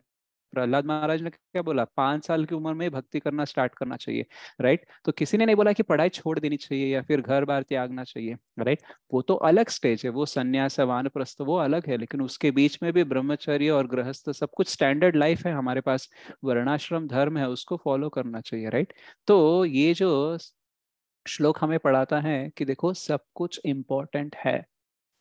प्रहलाद महाराज ने क्या बोला पांच साल की उम्र में भक्ति करना स्टार्ट करना चाहिए राइट तो किसी ने नहीं बोला कि पढ़ाई छोड़ देनी चाहिए या फिर घर बार त्यागना चाहिए राइट वो तो अलग स्टेज है वो संन्यास वानप्रस्थ वो अलग है लेकिन उसके बीच में भी ब्रह्मचर्य और गृहस्थ सब कुछ स्टैंडर्ड लाइफ है हमारे पास वर्णाश्रम धर्म है उसको फॉलो करना चाहिए राइट तो ये जो श्लोक हमें पढ़ाता है कि देखो सब कुछ इम्पोर्टेंट है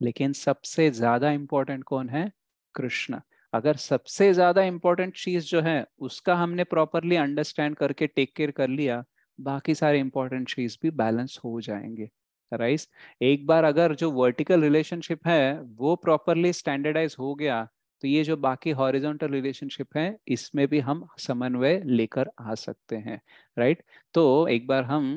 लेकिन सबसे ज्यादा इम्पोर्टेंट कौन है कृष्ण अगर सबसे ज्यादा इम्पोर्टेंट चीज जो है उसका हमने प्रॉपरली अंडरस्टैंड करके टेक केयर कर लिया बाकी सारे इम्पोर्टेंट चीज भी बैलेंस हो जाएंगे राइस right? एक बार अगर जो वर्टिकल रिलेशनशिप है वो प्रॉपरली स्टैंडर्डाइज हो गया तो ये जो बाकी हॉरिजॉन्टल रिलेशनशिप है इसमें भी हम समन्वय लेकर आ सकते हैं राइट right? तो एक बार हम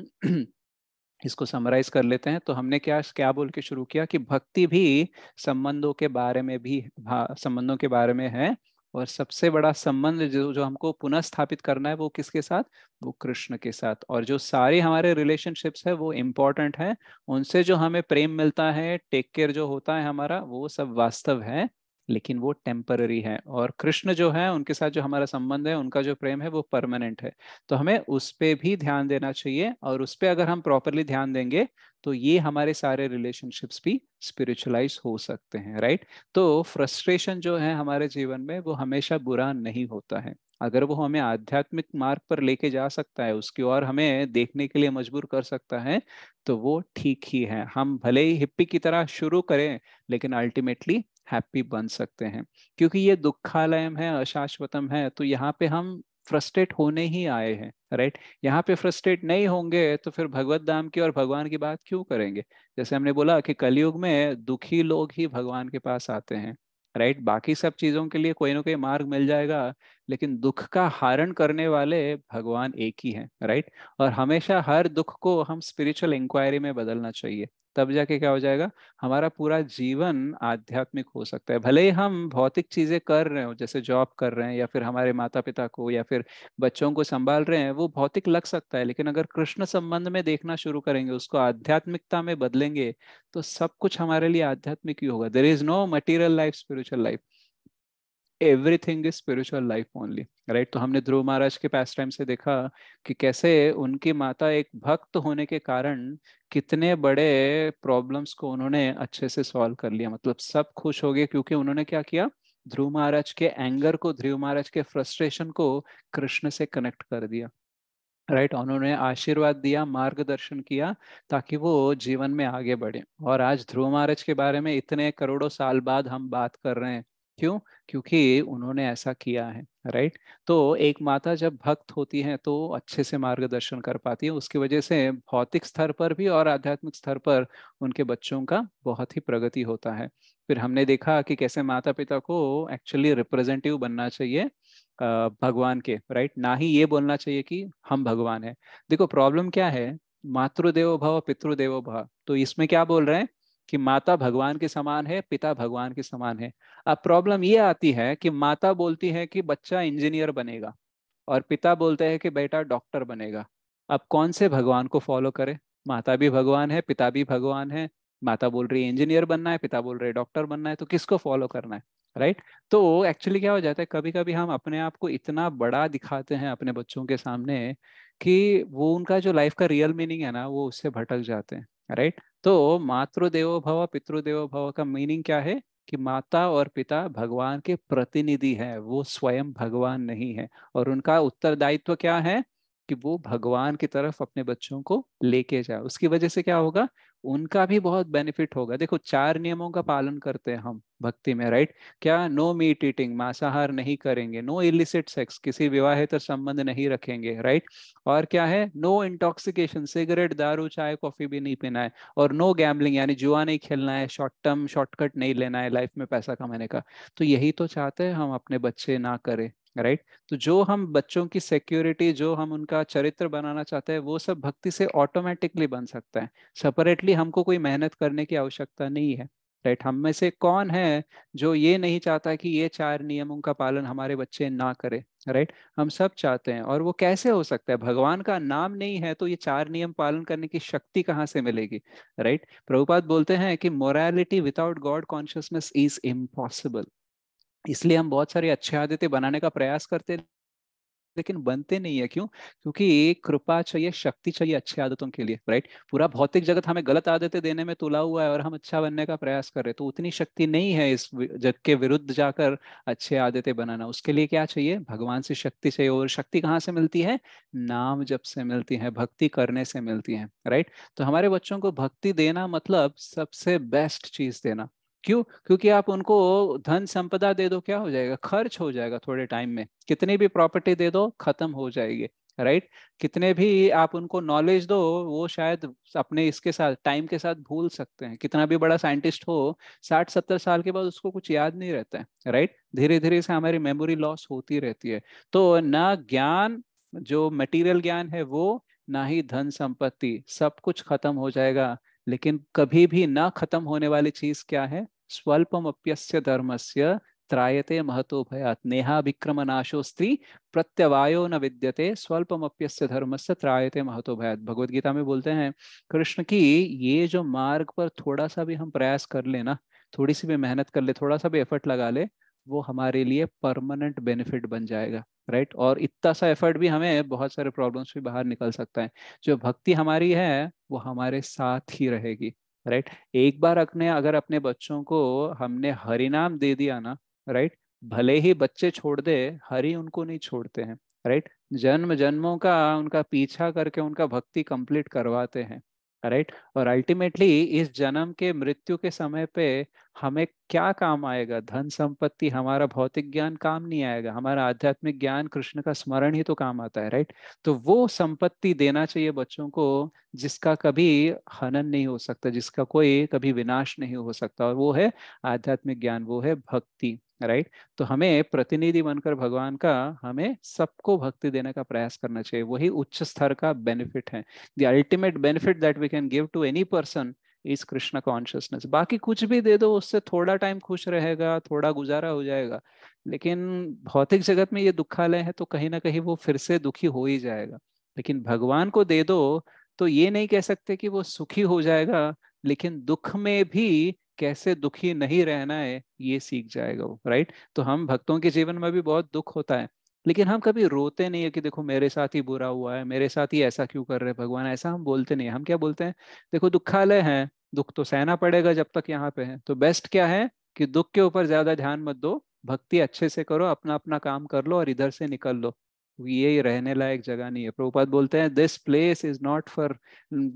इसको समराइज कर लेते हैं तो हमने क्या क्या बोल के शुरू किया कि भक्ति भी संबंधों के बारे में भी संबंधों के बारे में है और सबसे बड़ा संबंध जो जो हमको स्थापित करना है वो किसके साथ वो कृष्ण के साथ और जो सारे हमारे रिलेशनशिप्स है वो इम्पोर्टेंट है उनसे जो हमें प्रेम मिलता है टेक केयर जो होता है हमारा वो सब वास्तव है लेकिन वो टेम्पररी है और कृष्ण जो है उनके साथ जो हमारा संबंध है उनका जो प्रेम है वो परमानेंट है तो हमें उस पर भी ध्यान देना चाहिए और उस पर अगर हम प्रॉपरली ध्यान देंगे तो ये हमारे सारे रिलेशनशिप्स भी स्पिरिचुअलाइज हो सकते हैं राइट तो फ्रस्ट्रेशन जो है हमारे जीवन में वो हमेशा बुरा नहीं होता है अगर वो हमें आध्यात्मिक मार्ग पर लेके जा सकता है उसकी ओर हमें देखने के लिए मजबूर कर सकता है तो वो ठीक ही है हम भले ही हिप्पी की तरह शुरू करें लेकिन अल्टीमेटली हैप्पी बन सकते हैं क्योंकि ये दुखालयम है अशाश्वतम है तो यहाँ पे हम फ्रस्ट्रेट होने ही आए हैं राइट यहाँ पे फ्रस्ट्रेट नहीं होंगे तो फिर भगवत धाम की और भगवान की बात क्यों करेंगे जैसे हमने बोला कि कलयुग में दुखी लोग ही भगवान के पास आते हैं राइट बाकी सब चीजों के लिए कोई ना कोई मार्ग मिल जाएगा लेकिन दुख का हारण करने वाले भगवान एक ही हैं राइट और हमेशा हर दुख को हम स्पिरिचुअल इंक्वायरी में बदलना चाहिए तब जाके क्या हो जाएगा हमारा पूरा जीवन आध्यात्मिक हो सकता है भले ही हम भौतिक चीजें कर रहे हो जैसे जॉब कर रहे हैं या फिर हमारे माता पिता को या फिर बच्चों को संभाल रहे हैं वो भौतिक लग सकता है लेकिन अगर कृष्ण संबंध में देखना शुरू करेंगे उसको आध्यात्मिकता में बदलेंगे तो सब कुछ हमारे लिए आध्यात्मिक ही होगा there is no material life spiritual life everything is spiritual life only right तो हमने ध्रुव महाराज के पास टाइम से देखा कि कैसे उनकी माता एक भक्त होने के कारण कितने बड़े प्रॉब्लम्स को उन्होंने अच्छे से सॉल्व कर लिया मतलब सब खुश हो गए क्योंकि उन्होंने क्या किया ध्रुव महाराज के एंगर को ध्रुव महाराज के फ्रस्ट्रेशन को कृष्ण से कनेक्ट कर दिया राइट right, उन्होंने आशीर्वाद दिया मार्गदर्शन किया ताकि वो जीवन में आगे बढ़े और आज ध्रुव महाराज के बारे में इतने करोड़ों साल बाद हम बात कर रहे हैं क्यों क्योंकि उन्होंने ऐसा किया है राइट तो एक माता जब भक्त होती है तो अच्छे से मार्गदर्शन कर पाती है उसकी वजह से भौतिक स्तर पर भी और आध्यात्मिक स्तर पर उनके बच्चों का बहुत ही प्रगति होता है फिर हमने देखा कि कैसे माता पिता को एक्चुअली रिप्रेजेंटेटिव बनना चाहिए भगवान के राइट ना ही ये बोलना चाहिए कि हम भगवान है देखो प्रॉब्लम क्या है मातृदेवो भव पितृदेवो भव तो इसमें क्या बोल रहे हैं कि माता भगवान के समान है पिता भगवान के समान है अब प्रॉब्लम ये आती है कि माता बोलती है कि बच्चा इंजीनियर बनेगा और पिता बोलते हैं कि बेटा डॉक्टर बनेगा अब कौन से भगवान को फॉलो करे माता भी भगवान है पिता भी भगवान है माता बोल रही है इंजीनियर बनना है पिता बोल रहे डॉक्टर बनना है तो किसको फॉलो करना है राइट right? तो एक्चुअली क्या हो जाता है कभी कभी हम अपने आप को इतना बड़ा दिखाते हैं अपने बच्चों के सामने कि वो उनका जो लाइफ का रियल मीनिंग है ना वो उससे भटक जाते हैं राइट तो मातृदेवो भव पितृदेव भव का मीनिंग क्या है कि माता और पिता भगवान के प्रतिनिधि हैं वो स्वयं भगवान नहीं है और उनका उत्तरदायित्व क्या है कि वो भगवान की तरफ अपने बच्चों को लेके जाए उसकी वजह से क्या होगा उनका भी बहुत बेनिफिट होगा देखो चार नियमों का पालन करते हैं हम भक्ति में राइट क्या नो मीट ईटिंग मांसाहार नहीं करेंगे नो इलिसिट सेक्स किसी विवाहित संबंध नहीं रखेंगे राइट और क्या है नो इंटॉक्सिकेशन सिगरेट दारू चाय कॉफी भी नहीं पीना है और नो गैम्बलिंग यानी जुआ नहीं खेलना है शॉर्ट टर्म शॉर्टकट नहीं लेना है लाइफ में पैसा कमाने का तो यही तो चाहते हैं हम अपने बच्चे ना करें राइट तो जो हम बच्चों की सिक्योरिटी जो हम उनका चरित्र बनाना चाहते हैं वो सब भक्ति से ऑटोमेटिकली बन सकता है सेपरेटली हमको कोई मेहनत करने की आवश्यकता नहीं है राइट हम में से कौन है जो ये नहीं चाहता कि ये चार नियमों का पालन हमारे बच्चे ना करें राइट हम सब चाहते हैं और वो कैसे हो सकता है भगवान का नाम नहीं है तो ये चार नियम पालन करने की शक्ति कहाँ से मिलेगी राइट प्रभुपाद बोलते हैं कि morality without God consciousness is impossible इसलिए हम बहुत सारी अच्छे आदतें बनाने का प्रयास करते लेकिन बनते नहीं है क्यों क्योंकि एक कृपा चाहिए शक्ति चाहिए अच्छी आदतों के लिए राइट पूरा भौतिक जगत हमें गलत आदतें देने में तुला हुआ है और हम अच्छा बनने का प्रयास कर रहे हैं तो उतनी शक्ति नहीं है इस जग के विरुद्ध जाकर अच्छे आदतें बनाना उसके लिए क्या चाहिए भगवान से शक्ति चाहिए और शक्ति कहाँ से मिलती है नाम जब से मिलती है भक्ति करने से मिलती है राइट तो हमारे बच्चों को भक्ति देना मतलब सबसे बेस्ट चीज देना क्यों क्योंकि आप उनको धन संपदा दे दो क्या हो जाएगा खर्च हो जाएगा थोड़े टाइम में कितनी भी प्रॉपर्टी दे दो खत्म हो जाएगी राइट कितने भी आप उनको नॉलेज दो वो शायद अपने इसके साथ टाइम के साथ भूल सकते हैं कितना भी बड़ा साइंटिस्ट हो साठ सत्तर साल के बाद उसको कुछ याद नहीं रहता है राइट धीरे धीरे से हमारी मेमोरी लॉस होती रहती है तो ना ज्ञान जो मटेरियल ज्ञान है वो ना ही धन संपत्ति सब कुछ खत्म हो जाएगा लेकिन कभी भी ना खत्म होने वाली चीज क्या है स्वल्पम अप्यस्य धर्मस्य त्रायते महतो भयात नेहा विक्रमनाशो स्त्री प्रत्यवायो न विद्यते स्वल्पमप्यस्य धर्मस्य त्रायते महतो भयात भगवत गीता में बोलते हैं कृष्ण की ये जो मार्ग पर थोड़ा सा भी हम प्रयास कर लेना थोड़ी सी भी मेहनत कर ले थोड़ा सा भी एफर्ट लगा ले वो हमारे लिए परमानेंट बेनिफिट बन जाएगा राइट और इतना सा एफर्ट भी हमें बहुत सारे प्रॉब्लम्स भी बाहर निकल सकता है जो भक्ति हमारी है वो हमारे साथ ही रहेगी राइट एक बार अपने अगर अपने बच्चों को हमने हरिनाम दे दिया ना राइट भले ही बच्चे छोड़ दे हरि उनको नहीं छोड़ते हैं राइट जन्म जन्मों का उनका पीछा करके उनका भक्ति कंप्लीट करवाते हैं राइट और अल्टीमेटली इस जन्म के मृत्यु के समय पे हमें क्या काम आएगा धन संपत्ति हमारा भौतिक ज्ञान काम नहीं आएगा हमारा आध्यात्मिक ज्ञान कृष्ण का स्मरण ही तो काम आता है राइट तो वो संपत्ति देना चाहिए बच्चों को जिसका कभी हनन नहीं हो सकता जिसका कोई कभी विनाश नहीं हो सकता और वो है आध्यात्मिक ज्ञान वो है भक्ति राइट right? तो हमें प्रतिनिधि बनकर भगवान का हमें सबको भक्ति देने का प्रयास करना चाहिए वही उच्च स्तर का बेनिफिट है the ultimate benefit that we can give to any person is Krishna consciousness बाकी कुछ भी दे दो उससे थोड़ा टाइम खुश रहेगा थोड़ा गुजारा हो जाएगा लेकिन भौतिक जगत में ये दुखालय है तो कहीं ना कहीं वो फिर से दुखी हो ही जाएगा लेकिन भगवान को दे दो तो ये नहीं कह सकते कि वो सुखी हो जाएगा लेकिन दुख में भी कैसे दुखी नहीं रहना है ये सीख जाएगा वो राइट तो हम भक्तों के जीवन में भी बहुत दुख होता है लेकिन हम कभी रोते नहीं है कि देखो मेरे साथ ही बुरा हुआ है मेरे साथ ही ऐसा क्यों कर रहे भगवान ऐसा हम बोलते नहीं हम क्या बोलते हैं देखो दुखालय है दुख तो सहना पड़ेगा जब तक यहाँ पे है तो बेस्ट क्या है कि दुख के ऊपर ज्यादा ध्यान मत दो भक्ति अच्छे से करो अपना अपना काम कर लो और इधर से निकल लो ये रहने लायक जगह नहीं है प्रभुपात बोलते हैं this place is not for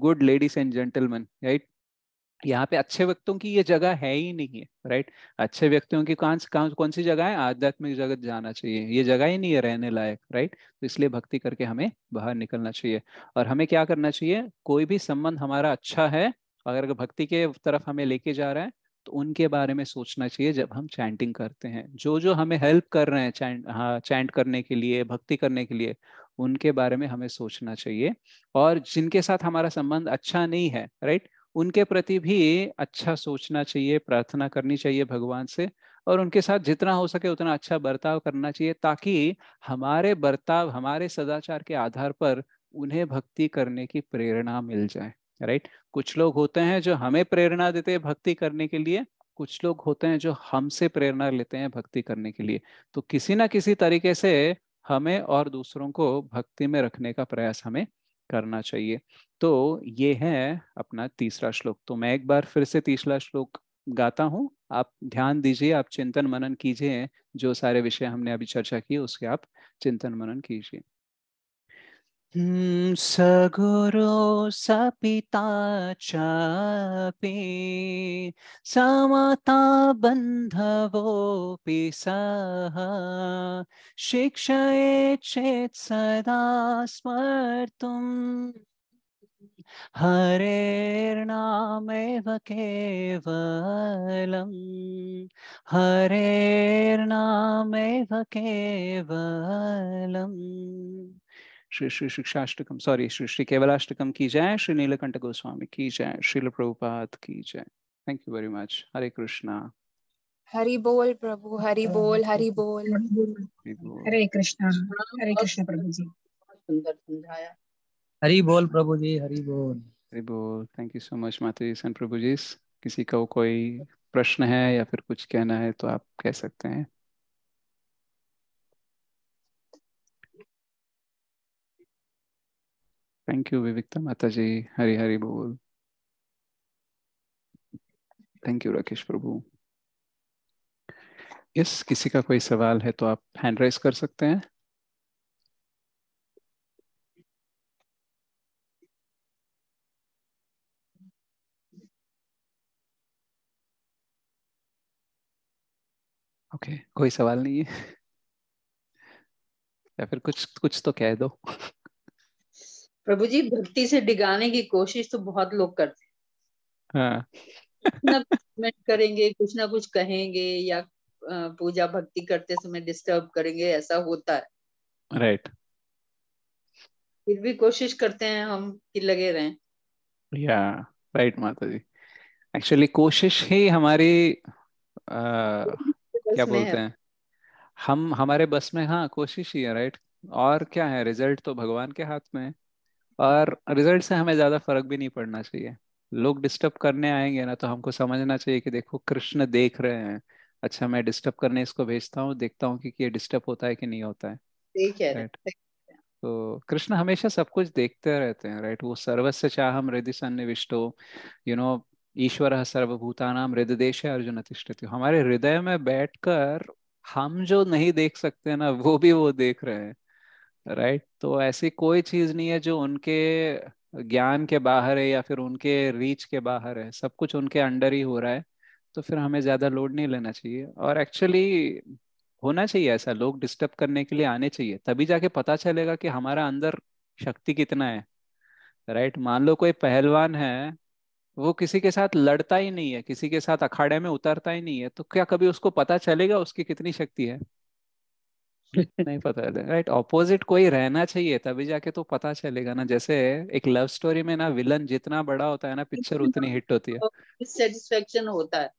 good ladies and gentlemen right यहाँ पे अच्छे व्यक्तियों की ये जगह है ही नहीं है राइट अच्छे व्यक्तियों की कौन कौन कौन सी जगह है आध्यात्मिक जगत जाना चाहिए ये जगह ही नहीं है रहने लायक राइट तो इसलिए भक्ति करके हमें बाहर निकलना चाहिए और हमें क्या करना चाहिए कोई भी संबंध हमारा अच्छा है अगर भक्ति के तरफ हमें लेके जा रहा है तो उनके बारे में सोचना चाहिए जब हम चैंटिंग करते हैं जो जो हमें हेल्प कर रहे हैं चैंट हाँ चैंट करने के लिए भक्ति करने के लिए उनके बारे में हमें सोचना चाहिए और जिनके साथ हमारा संबंध अच्छा नहीं है राइट उनके प्रति भी अच्छा सोचना चाहिए प्रार्थना करनी चाहिए भगवान से और उनके साथ जितना हो सके उतना अच्छा बर्ताव करना चाहिए ताकि हमारे बर्ताव हमारे सदाचार के आधार पर उन्हें भक्ति करने की प्रेरणा मिल जाए राइट कुछ लोग होते हैं जो हमें प्रेरणा देते हैं भक्ति करने के लिए कुछ लोग होते हैं जो हमसे प्रेरणा लेते हैं भक्ति करने के लिए तो किसी ना किसी तरीके से हमें और दूसरों को भक्ति में रखने का प्रयास हमें करना चाहिए तो ये है अपना तीसरा श्लोक तो मैं एक बार फिर से तीसरा श्लोक गाता हूँ आप ध्यान दीजिए आप चिंतन मनन कीजिए जो सारे विषय हमने अभी चर्चा की उसके आप चिंतन मनन कीजिए सगुरो पिता चापि समता बन्धवोऽपि सः शिक्षये चेत् सदा स्मर्तुम् हरेर्नामेव केवलम् हरेर्नामेव केवलम् श्री श्री शिक्षाष्टकम सॉरी श्री श्री केवलाष्टकम की जय श्री नीलकंठ गोस्वामी की जय श्रील प्रभुपाद की जय thank you very much Hare Krishna Hari बोल प्रभु हरि बोल हरि बोल हरे कृष्णा हरे कृष्णा प्रभु जी सुंदर समझाया हरि बोल प्रभु जी हरि बोल हरि बोल थैंक यू सो मच माता जी सन प्रभु जी किसी का को कोई प्रश्न है या फिर कुछ कहना है तो आप कह सकते हैं थैंक यू विविकता माता जी हरी हरी बोल थैंक यू राकेश प्रभु यस किसी का कोई सवाल है तो आप हैंड रेस कर सकते हैं ओके okay, कोई सवाल नहीं है या फिर कुछ कुछ तो कह दो प्रभु जी भक्ति से डिगाने की कोशिश तो बहुत लोग करते हैं हाँ. करेंगे कुछ ना कुछ कहेंगे या पूजा भक्ति करते समय डिस्टर्ब करेंगे ऐसा होता है राइट right. फिर भी कोशिश करते हैं हम कि लगे रहें या राइट माता जी एक्चुअली कोशिश ही हमारी आ, क्या बोलते हैं हम हमारे बस में हाँ कोशिश ही है राइट और क्या है रिजल्ट तो भगवान के हाथ में है और रिजल्ट से हमें ज़्यादा फर्क भी नहीं पड़ना चाहिए लोग डिस्टर्ब करने आएंगे ना तो हमको समझना चाहिए कि देखो कृष्ण देख रहे हैं अच्छा मैं डिस्टर्ब करने इसको भेजता हूँ देखता हूँ कि ये डिस्टर्ब होता है कि नहीं होता है ठीक है तो कृष्ण हमेशा सब कुछ देखते रहते हैं राइट वो सर्वस्व हम हृदय सन्निविष्टो यू नो ईश्वर सर्वभूतानाम है अर्जुन तिष्ठति हमारे हृदय में बैठकर हम जो नहीं देख सकते ना वो भी वो देख रहे हैं राइट तो ऐसी कोई चीज नहीं है जो उनके ज्ञान के बाहर है या फिर उनके रीच के बाहर है सब कुछ उनके अंडर ही हो रहा है तो फिर हमें ज्यादा लोड नहीं लेना चाहिए और एक्चुअली होना चाहिए ऐसा लोग डिस्टर्ब करने के लिए आने चाहिए तभी जाके पता चलेगा कि हमारा अंदर शक्ति कितना है राइट मान लो कोई पहलवान है वो किसी के साथ लड़ता ही नहीं है किसी के साथ अखाड़े में उतरता ही नहीं है तो क्या कभी उसको पता चलेगा उसकी कितनी शक्ति है नहीं पता है राइट ऑपोजिट कोई रहना चाहिए तभी जाके तो पता चलेगा ना जैसे एक लव स्टोरी में ना विलन जितना बड़ा होता है ना पिक्चर उतनी हिट होती है सेटिस्फेक्शन तो होता है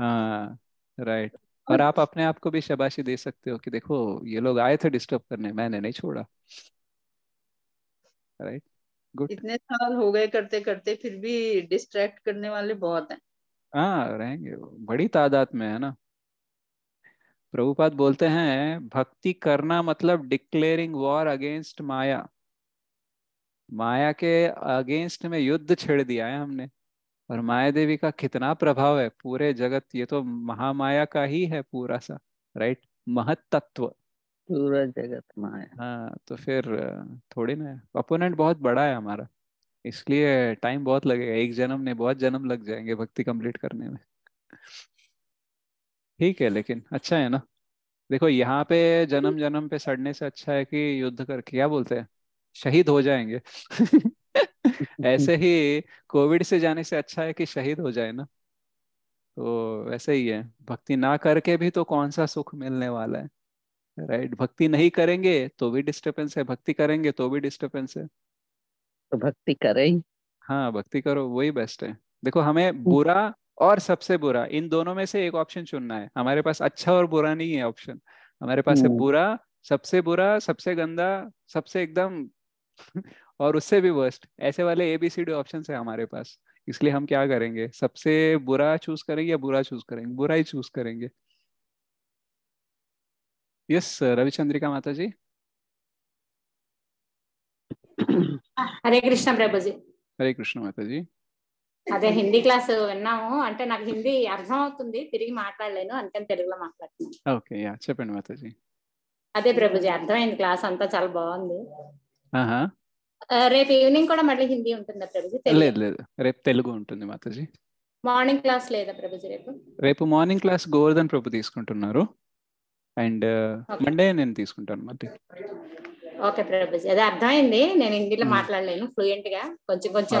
हाँ राइट और आप अपने आप को भी शबाशी दे सकते हो कि देखो ये लोग आए थे डिस्टर्ब करने मैंने नहीं छोड़ा राइट गुड इतने साल हो गए करते करते फिर भी डिस्ट्रैक्ट करने वाले बहुत हैं हाँ रहेंगे बड़ी तादाद में है ना प्रभुपाद बोलते हैं भक्ति करना मतलब डिक्लेयरिंग वॉर अगेंस्ट माया माया के अगेंस्ट में युद्ध छेड़ दिया है हमने और माया देवी का कितना प्रभाव है पूरे जगत ये तो महामाया का ही है पूरा सा राइट महत तत्व पूरा जगत माया हाँ तो फिर थोड़ी ना अपोनेंट बहुत बड़ा है हमारा इसलिए टाइम बहुत लगेगा एक जन्म ने बहुत जन्म लग जाएंगे भक्ति कंप्लीट करने में ठीक है लेकिन अच्छा है ना देखो यहाँ पे जन्म जन्म पे सड़ने से अच्छा है कि युद्ध करके क्या बोलते हैं शहीद हो जाएंगे ऐसे ही कोविड से जाने से अच्छा है कि शहीद हो जाए ना तो वैसे ही है भक्ति ना करके भी तो कौन सा सुख मिलने वाला है राइट right? भक्ति नहीं करेंगे तो भी डिस्टर्बेंस है भक्ति करेंगे तो भी डिस्टर्बेंस है तो भक्ति करें हाँ भक्ति करो वही बेस्ट है देखो हमें हम्म। बुरा और सबसे बुरा इन दोनों में से एक ऑप्शन चुनना है हमारे पास अच्छा और बुरा नहीं है ऑप्शन हमारे पास है हम्म। बुरा सबसे बुरा सबसे गंदा सबसे एकदम और उससे भी वर्स्ट ऐसे वाले A B C D option है हमारे पास इसलिए हम क्या करेंगे सबसे बुरा चूज करेंगे या बुरा चूज करेंगे बुरा ही चूज करेंगे यस रविचंद्रिका माता जी हरे कृष्ण प्रभु जी हरे कृष्ण माता जी అదే హిందీ క్లాస్ విన్నాము అంటే నాకు హిందీ అర్థం అవుతుంది తిరిగి మాట్లాడలేను అందుకని తెలుగులో మాట్లాడుతున్నాను ఓకే యా చెప్పండి మాతాజీ అదే ప్రభుజీ అర్థమైంది క్లాస్ అంతా చాలా బాగుంది రేపు ఈవినింగ్ కూడా మళ్ళీ హిందీ ఉంటుందా ప్రభుజీ లేదు లేదు రేపు తెలుగు ఉంటుంది మాతాజీ మార్నింగ్ క్లాస్ లేదా ప్రభుజీ రేపు రేపు మార్నింగ్ క్లాస్ గోవర్ధన్ ప్రభు తీసుకుంటున్నారు అండ్ మండే నేను తీసుకుంటాను మధ్య ఓకే ప్రభుజీ అదే అర్థమైంది నేను హిందీలో మాట్లాడలేను ఫ్లూయెంట్ గా కొంచెం కొంచెం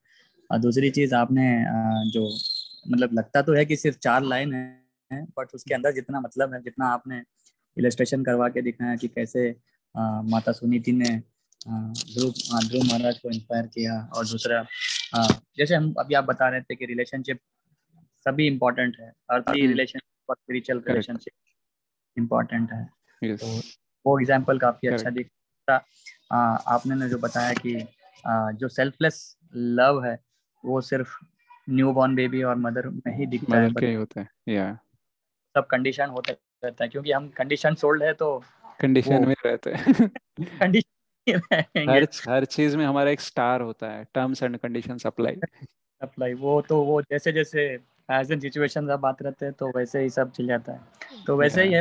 और दूसरी चीज आपने जो मतलब लगता तो है कि सिर्फ चार लाइन है बट उसके अंदर जितना मतलब है जितना आपने इलेस्ट्रेशन करवा के दिखाया कि कैसे आ, माता सुनीति ने ध्रुव ध्रुव महाराज को इंस्पायर किया और दूसरा जैसे हम अभी आप बता रहे थे कि रिलेशनशिप सभी इम्पोर्टेंट है अर्थली रिलेशनशिप और स्पिरिचुअल रिलेशनशिप इम्पोर्टेंट है तो वो एग्जाम्पल काफी अच्छा Correct. अच्छा दिखता आपने ने जो बताया कि आ, जो सेल्फलेस लव है वो सिर्फ न्यू बॉर्न बेबी और मदर में ही दिखता है, के होता हैं या सब कंडीशन होते रहता है क्योंकि हम कंडीशन सोल्ड है तो कंडीशन में रहते हैं कंडीशन हर हर चीज में हमारा एक स्टार होता है terms and condition apply apply वो तो वो जैसे जैसे एज एन सिचुएशन आप बात रहते हैं तो वैसे ही सब चल जाता है तो वैसे ही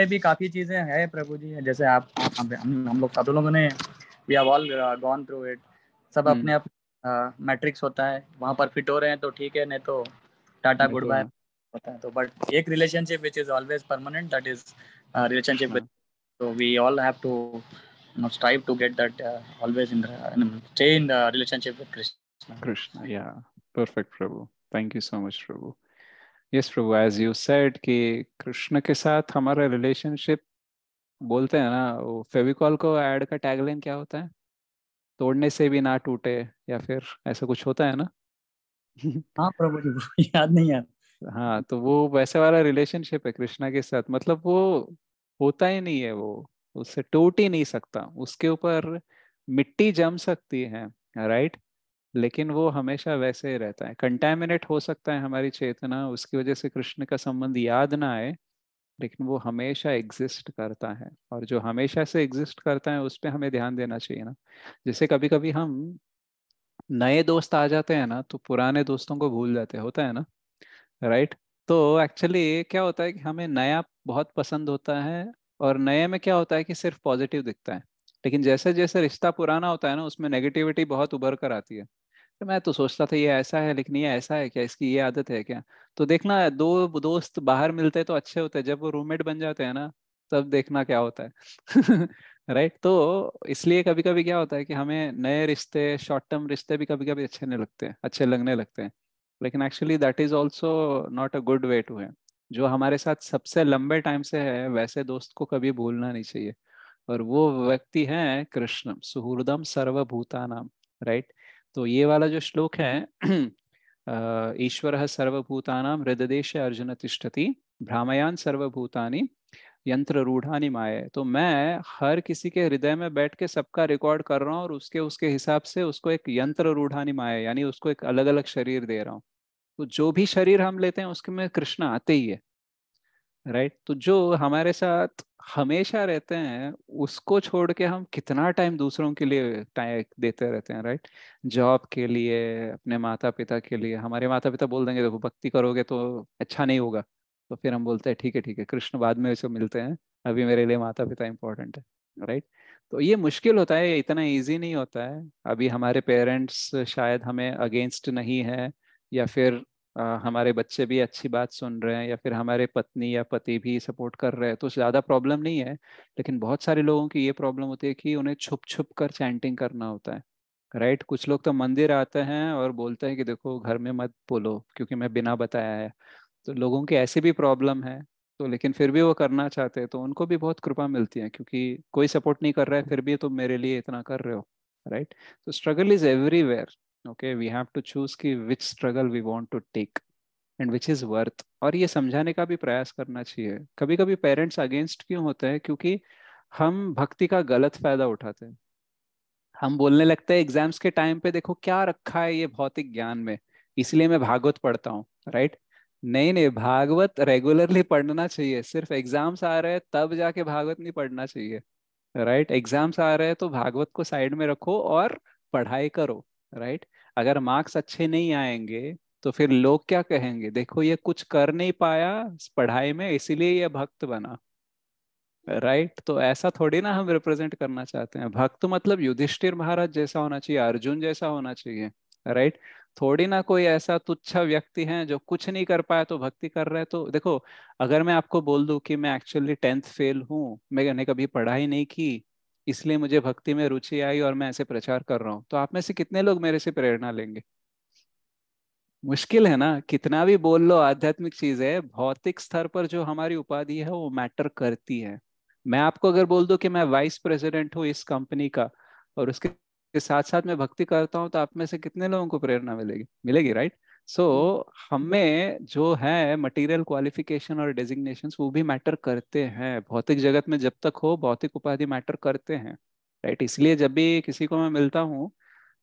है भी काफी चीजें हैं प्रभु जी जैसे आप हम हम लोग सब लोगों ने we have all gone through it सब hmm. अपने अपने मैट्रिक्स होता है वहां पर फिट हो रहे हैं तो ठीक है नहीं तो टाटा गुड बाय होता है तो बट एक relationship which is always permanent that is relationship with तो we all have to no strive to get that always in stay in the relationship with Krishna Krishna yeah perfect प्रभु thank you so much प्रभु yes प्रभु as you said कि कृष्ण के साथ हमारा relationship बोलते हैं ना वो फेविकॉल को ऐड का टैगलाइन क्या होता है तोड़ने से भी ना टूटे या फिर ऐसा कुछ होता है ना हाँ प्रभु जी याद नहीं याद हाँ तो वो वैसे वाला रिलेशनशिप है कृष्णा के साथ मतलब वो होता ही नहीं है वो उससे टूट ही नहीं सकता उसके ऊपर मिट्टी जम सकती है राइट लेकिन वो हमेशा वैसे ही रहता है कंटेमिनेट हो सकता है हमारी चेतना उसकी वजह से कृष्ण का संबंध याद ना आए लेकिन वो हमेशा एग्जिस्ट करता है और जो हमेशा से एग्जिस्ट करता है उस पर हमें ध्यान देना चाहिए ना जैसे कभी कभी हम नए दोस्त आ जाते हैं ना तो पुराने दोस्तों को भूल जाते हैं होता है ना राइट तो एक्चुअली क्या होता है कि हमें नया बहुत पसंद होता है और नए में क्या होता है कि सिर्फ पॉजिटिव दिखता है लेकिन जैसे जैसे रिश्ता पुराना होता है ना उसमें नेगेटिविटी बहुत उभर कर आती है तो मैं तो सोचता था ये ऐसा है लेकिन ये ऐसा है क्या इसकी ये आदत है क्या तो देखना दो दोस्त बाहर मिलते हैं तो अच्छे होते हैं जब वो रूममेट बन जाते हैं ना तब देखना क्या होता है राइट तो इसलिए कभी कभी क्या होता है कि हमें नए रिश्ते शॉर्ट टर्म रिश्ते भी कभी कभी अच्छे नहीं लगते अच्छे लगने लगते हैं लेकिन actually that is also not a good way to है जो हमारे साथ सबसे लंबे टाइम से है वैसे दोस्त को कभी भूलना नहीं चाहिए और वो व्यक्ति है कृष्ण सुहृदम सर्वभूता नाम राइट right? तो ये वाला जो श्लोक है ईश्वर सर्वभूतानाम हृदय अर्जुन तिष्ठति भ्रामयान सर्वभूतानि यंत्र रूढ़ानी माए तो मैं हर किसी के हृदय में बैठ के सबका रिकॉर्ड कर रहा हूँ और उसके उसके हिसाब से उसको एक यंत्र रूढ़ानी माए यानी उसको एक अलग अलग शरीर दे रहा हूँ तो जो भी शरीर हम लेते हैं उसके में कृष्ण आते ही है राइट तो जो हमारे साथ हमेशा रहते हैं उसको छोड़ के हम कितना टाइम दूसरों के लिए टाइम देते रहते हैं राइट जॉब के लिए अपने माता पिता के लिए हमारे माता पिता बोल देंगे देखो भक्ति करोगे तो अच्छा नहीं होगा तो फिर हम बोलते हैं ठीक है ठीक है कृष्ण बाद में उसे मिलते हैं अभी मेरे लिए माता पिता इंपॉर्टेंट है राइट तो ये मुश्किल होता है इतना ईजी नहीं होता है अभी हमारे पेरेंट्स शायद हमें अगेंस्ट नहीं है या फिर हमारे बच्चे भी अच्छी बात सुन रहे हैं या फिर हमारे पत्नी या पति भी सपोर्ट कर रहे हैं तो ज़्यादा प्रॉब्लम नहीं है लेकिन बहुत सारे लोगों की ये प्रॉब्लम होती है कि उन्हें छुप छुप कर चैंटिंग करना होता है राइट कुछ लोग तो मंदिर आते हैं और बोलते हैं कि देखो घर में मत बोलो क्योंकि मैं बिना बताया है तो लोगों की ऐसी भी प्रॉब्लम है तो लेकिन फिर भी वो करना चाहते हैं तो उनको भी बहुत कृपा मिलती है क्योंकि कोई सपोर्ट नहीं कर रहा है फिर भी तुम तो मेरे लिए इतना कर रहे हो राइट तो struggle is everywhere okay we have to choose कि which struggle we want to take and which is worth और ये समझाने का भी प्रयास करना चाहिए कभी कभी पेरेंट्स अगेंस्ट क्यों होते हैं क्योंकि हम भक्ति का गलत फायदा उठाते हैं हम बोलने लगते हैं एग्जाम्स के टाइम पे देखो क्या रखा है ये भौतिक ज्ञान में इसलिए मैं भागवत पढ़ता हूँ राइट नहीं नहीं भागवत रेगुलरली पढ़ना चाहिए सिर्फ एग्जाम्स आ रहे हैं तब जाके भागवत नहीं पढ़ना चाहिए राइट एग्जाम्स आ रहे हैं तो भागवत को साइड में रखो और पढ़ाई करो राइट अगर मार्क्स अच्छे नहीं आएंगे तो फिर लोग क्या कहेंगे देखो ये कुछ कर नहीं पाया पढ़ाई में इसीलिए ये भक्त बना राइट right? तो ऐसा थोड़ी ना हम रिप्रेजेंट करना चाहते हैं भक्त मतलब युधिष्ठिर महाराज जैसा होना चाहिए अर्जुन जैसा होना चाहिए राइट right? थोड़ी ना कोई ऐसा तुच्छ व्यक्ति है जो कुछ नहीं कर पाया तो भक्ति कर रहा है तो देखो अगर मैं आपको बोल दूं कि मैं एक्चुअली टेंथ फेल हूँ मैंने कभी पढ़ाई नहीं की इसलिए मुझे भक्ति में रुचि आई और मैं ऐसे प्रचार कर रहा हूँ तो आप में से कितने लोग मेरे से प्रेरणा लेंगे मुश्किल है ना कितना भी बोल लो आध्यात्मिक चीज है भौतिक स्तर पर जो हमारी उपाधि है वो मैटर करती है मैं आपको अगर बोल दू कि मैं वाइस प्रेसिडेंट हूँ इस कंपनी का और उसके साथ साथ मैं भक्ति करता हूँ तो आप में से कितने लोगों को प्रेरणा मिलेगी मिलेगी राइट सो so, हम्म। हमें जो है मटेरियल क्वालिफिकेशन और डेजिग्नेशन वो भी मैटर करते हैं भौतिक जगत में जब तक हो भौतिक उपाधि मैटर करते हैं राइट इसलिए जब भी किसी को मैं मिलता हूँ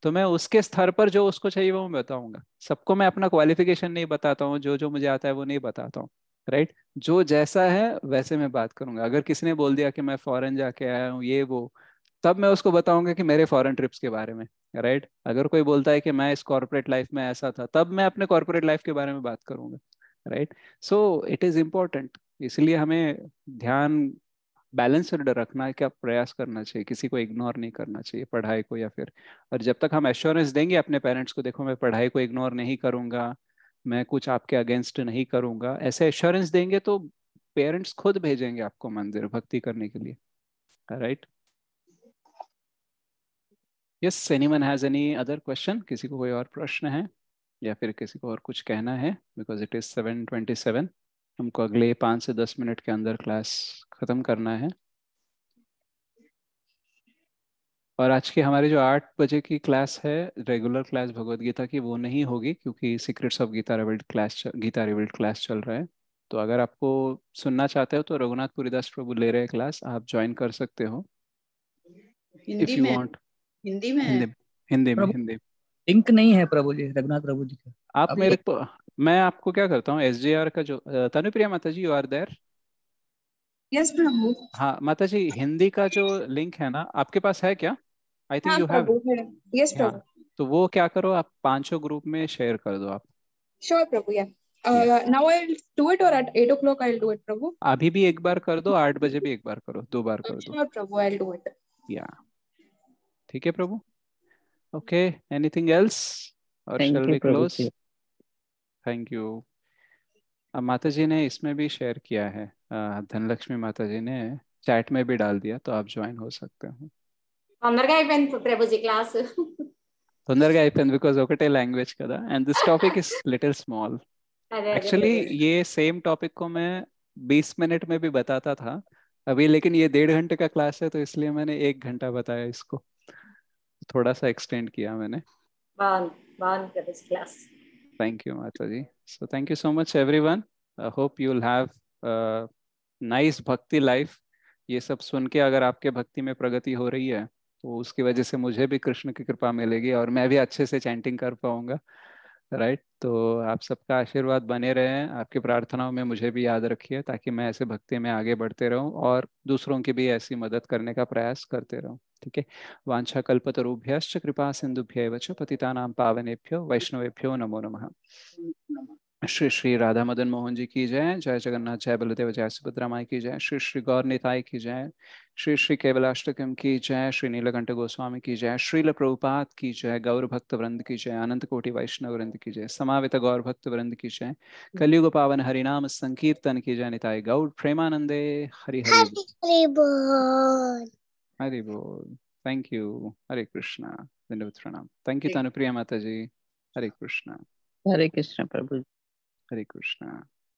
तो मैं उसके स्तर पर जो उसको चाहिए वो मैं बताऊंगा सबको मैं अपना क्वालिफिकेशन नहीं बताता हूँ जो जो मुझे आता है वो नहीं बताता हूँ राइट जो जैसा है वैसे मैं बात करूंगा अगर किसी ने बोल दिया कि मैं फॉरन जाके आया हूँ ये वो तब मैं उसको बताऊंगा कि मेरे फॉरन ट्रिप्स के बारे में राइट right? अगर कोई बोलता है कि मैं इस कॉर्पोरेट लाइफ में ऐसा था तब मैं अपने कॉर्पोरेट लाइफ के बारे में बात करूंगा right so it is important इसलिए हमें ध्यान बैलेंसड रखना क्या प्रयास करना चाहिए किसी को इग्नोर नहीं करना चाहिए पढ़ाई को या फिर और जब तक हम एश्योरेंस देंगे अपने पेरेंट्स को देखो मैं पढ़ाई को इग्नोर नहीं करूँगा मैं कुछ आपके अगेंस्ट नहीं करूँगा ऐसे एश्योरेंस देंगे तो पेरेंट्स खुद भेजेंगे आपको मंदिर भक्ति करने के लिए right right? Yes anyone has any other question किसी को कोई और प्रश्न है या फिर किसी को और कुछ कहना है because it is seven twenty seven हमको अगले पाँच से दस मिनट के अंदर क्लास ख़त्म करना है और आज की हमारी जो आठ बजे की क्लास है रेगुलर क्लास भगवत गीता की वो नहीं होगी क्योंकि secrets of Gita revealed class Gita revealed class चल रहा है तो अगर आपको सुनना चाहते हो तो रघुनाथ पुरीदास प्रभु ले रहे क्लास आप ज्वाइन कर सकते हो इफ यू वॉन्ट हिंदी में हिंदी हिंदी में हिंदी लिंक नहीं है प्रभु जी रघुनाथ प्रभु जी का आप मेरे को मैं आपको क्या करता हूँ एस का जो तनुप्रिया माता जी यू आर देर यस प्रभु हाँ माता जी हिंदी का जो लिंक है ना आपके पास है क्या I think you have yes प्रभु तो वो क्या करो आप पांचों ग्रुप में शेयर कर दो आप श्योर प्रभु yeah now I will do it और at 8 o'clock I will do it प्रभु अभी भी एक बार कर दो 8 बजे भी एक बार करो दो बार कर दो श्योर प्रभु I will do it yeah ठीक है प्रभु ओके एनीथिंग एल्स और shall be close thank you माता जी uh, ने इसमें भी शेयर किया है uh, धनलक्ष्मी माता जी ने चैट में भी डाल दिया तो आप ज्वाइन हो सकते हो एक्चुअली ये सेम टॉपिक को मैं 20 मिनट में भी बताता था अभी लेकिन ये डेढ़ घंटे का क्लास है तो इसलिए मैंने एक घंटा बताया इसको थोड़ा सा एक्सटेंड किया मैंने बान बान क्लास थैंक यू माता जी so thank you so much everyone I hope you have nice bhakti life ये सब सुन के अगर आपके भक्ति में प्रगति हो रही है तो उसकी वजह से मुझे भी कृष्ण की कृपा मिलेगी और मैं भी अच्छे से चैंटिंग कर पाऊंगा राइट तो आप सबका आशीर्वाद बने रहे हैं आपकी प्रार्थनाओं में मुझे भी याद रखिए ताकि मैं ऐसे भक्ति में आगे बढ़ते रहूं और दूसरों की भी ऐसी मदद करने का प्रयास करते रहूं ठीक है वांछा कल्पतरूभ्य कृपा सिंधुभ्य पतिता नाम पावनेभ्यो वैष्णवेभ्यो नमो नमः श्री श्री राधा मदन मोहन जी की जय जय जगन्नाथ जय बलदेव जय सुभद्रा माई की जय श्री श्री गौर निताई की जय श्री श्री केवलाष्टकम की जय श्री नीलकंठ गोस्वामी की जय श्रील प्रभुपात की जय गौर भक्त वृंद की जय अनंत कोटि वैष्णव वृंद की जय समावित गौर भक्त वृंद की जय कलयुग पावन हरिनाम संकीर्तन की जय निताई गौर प्रेमानंदे हरि हरि बोल हरि बोल थैंक यू हरे कृष्णा धन्यवाद प्रणाम थैंक यू तनुप्रिया माता जी हरे कृष्णा हरे कृष्ण प्रभु Hare Krishna.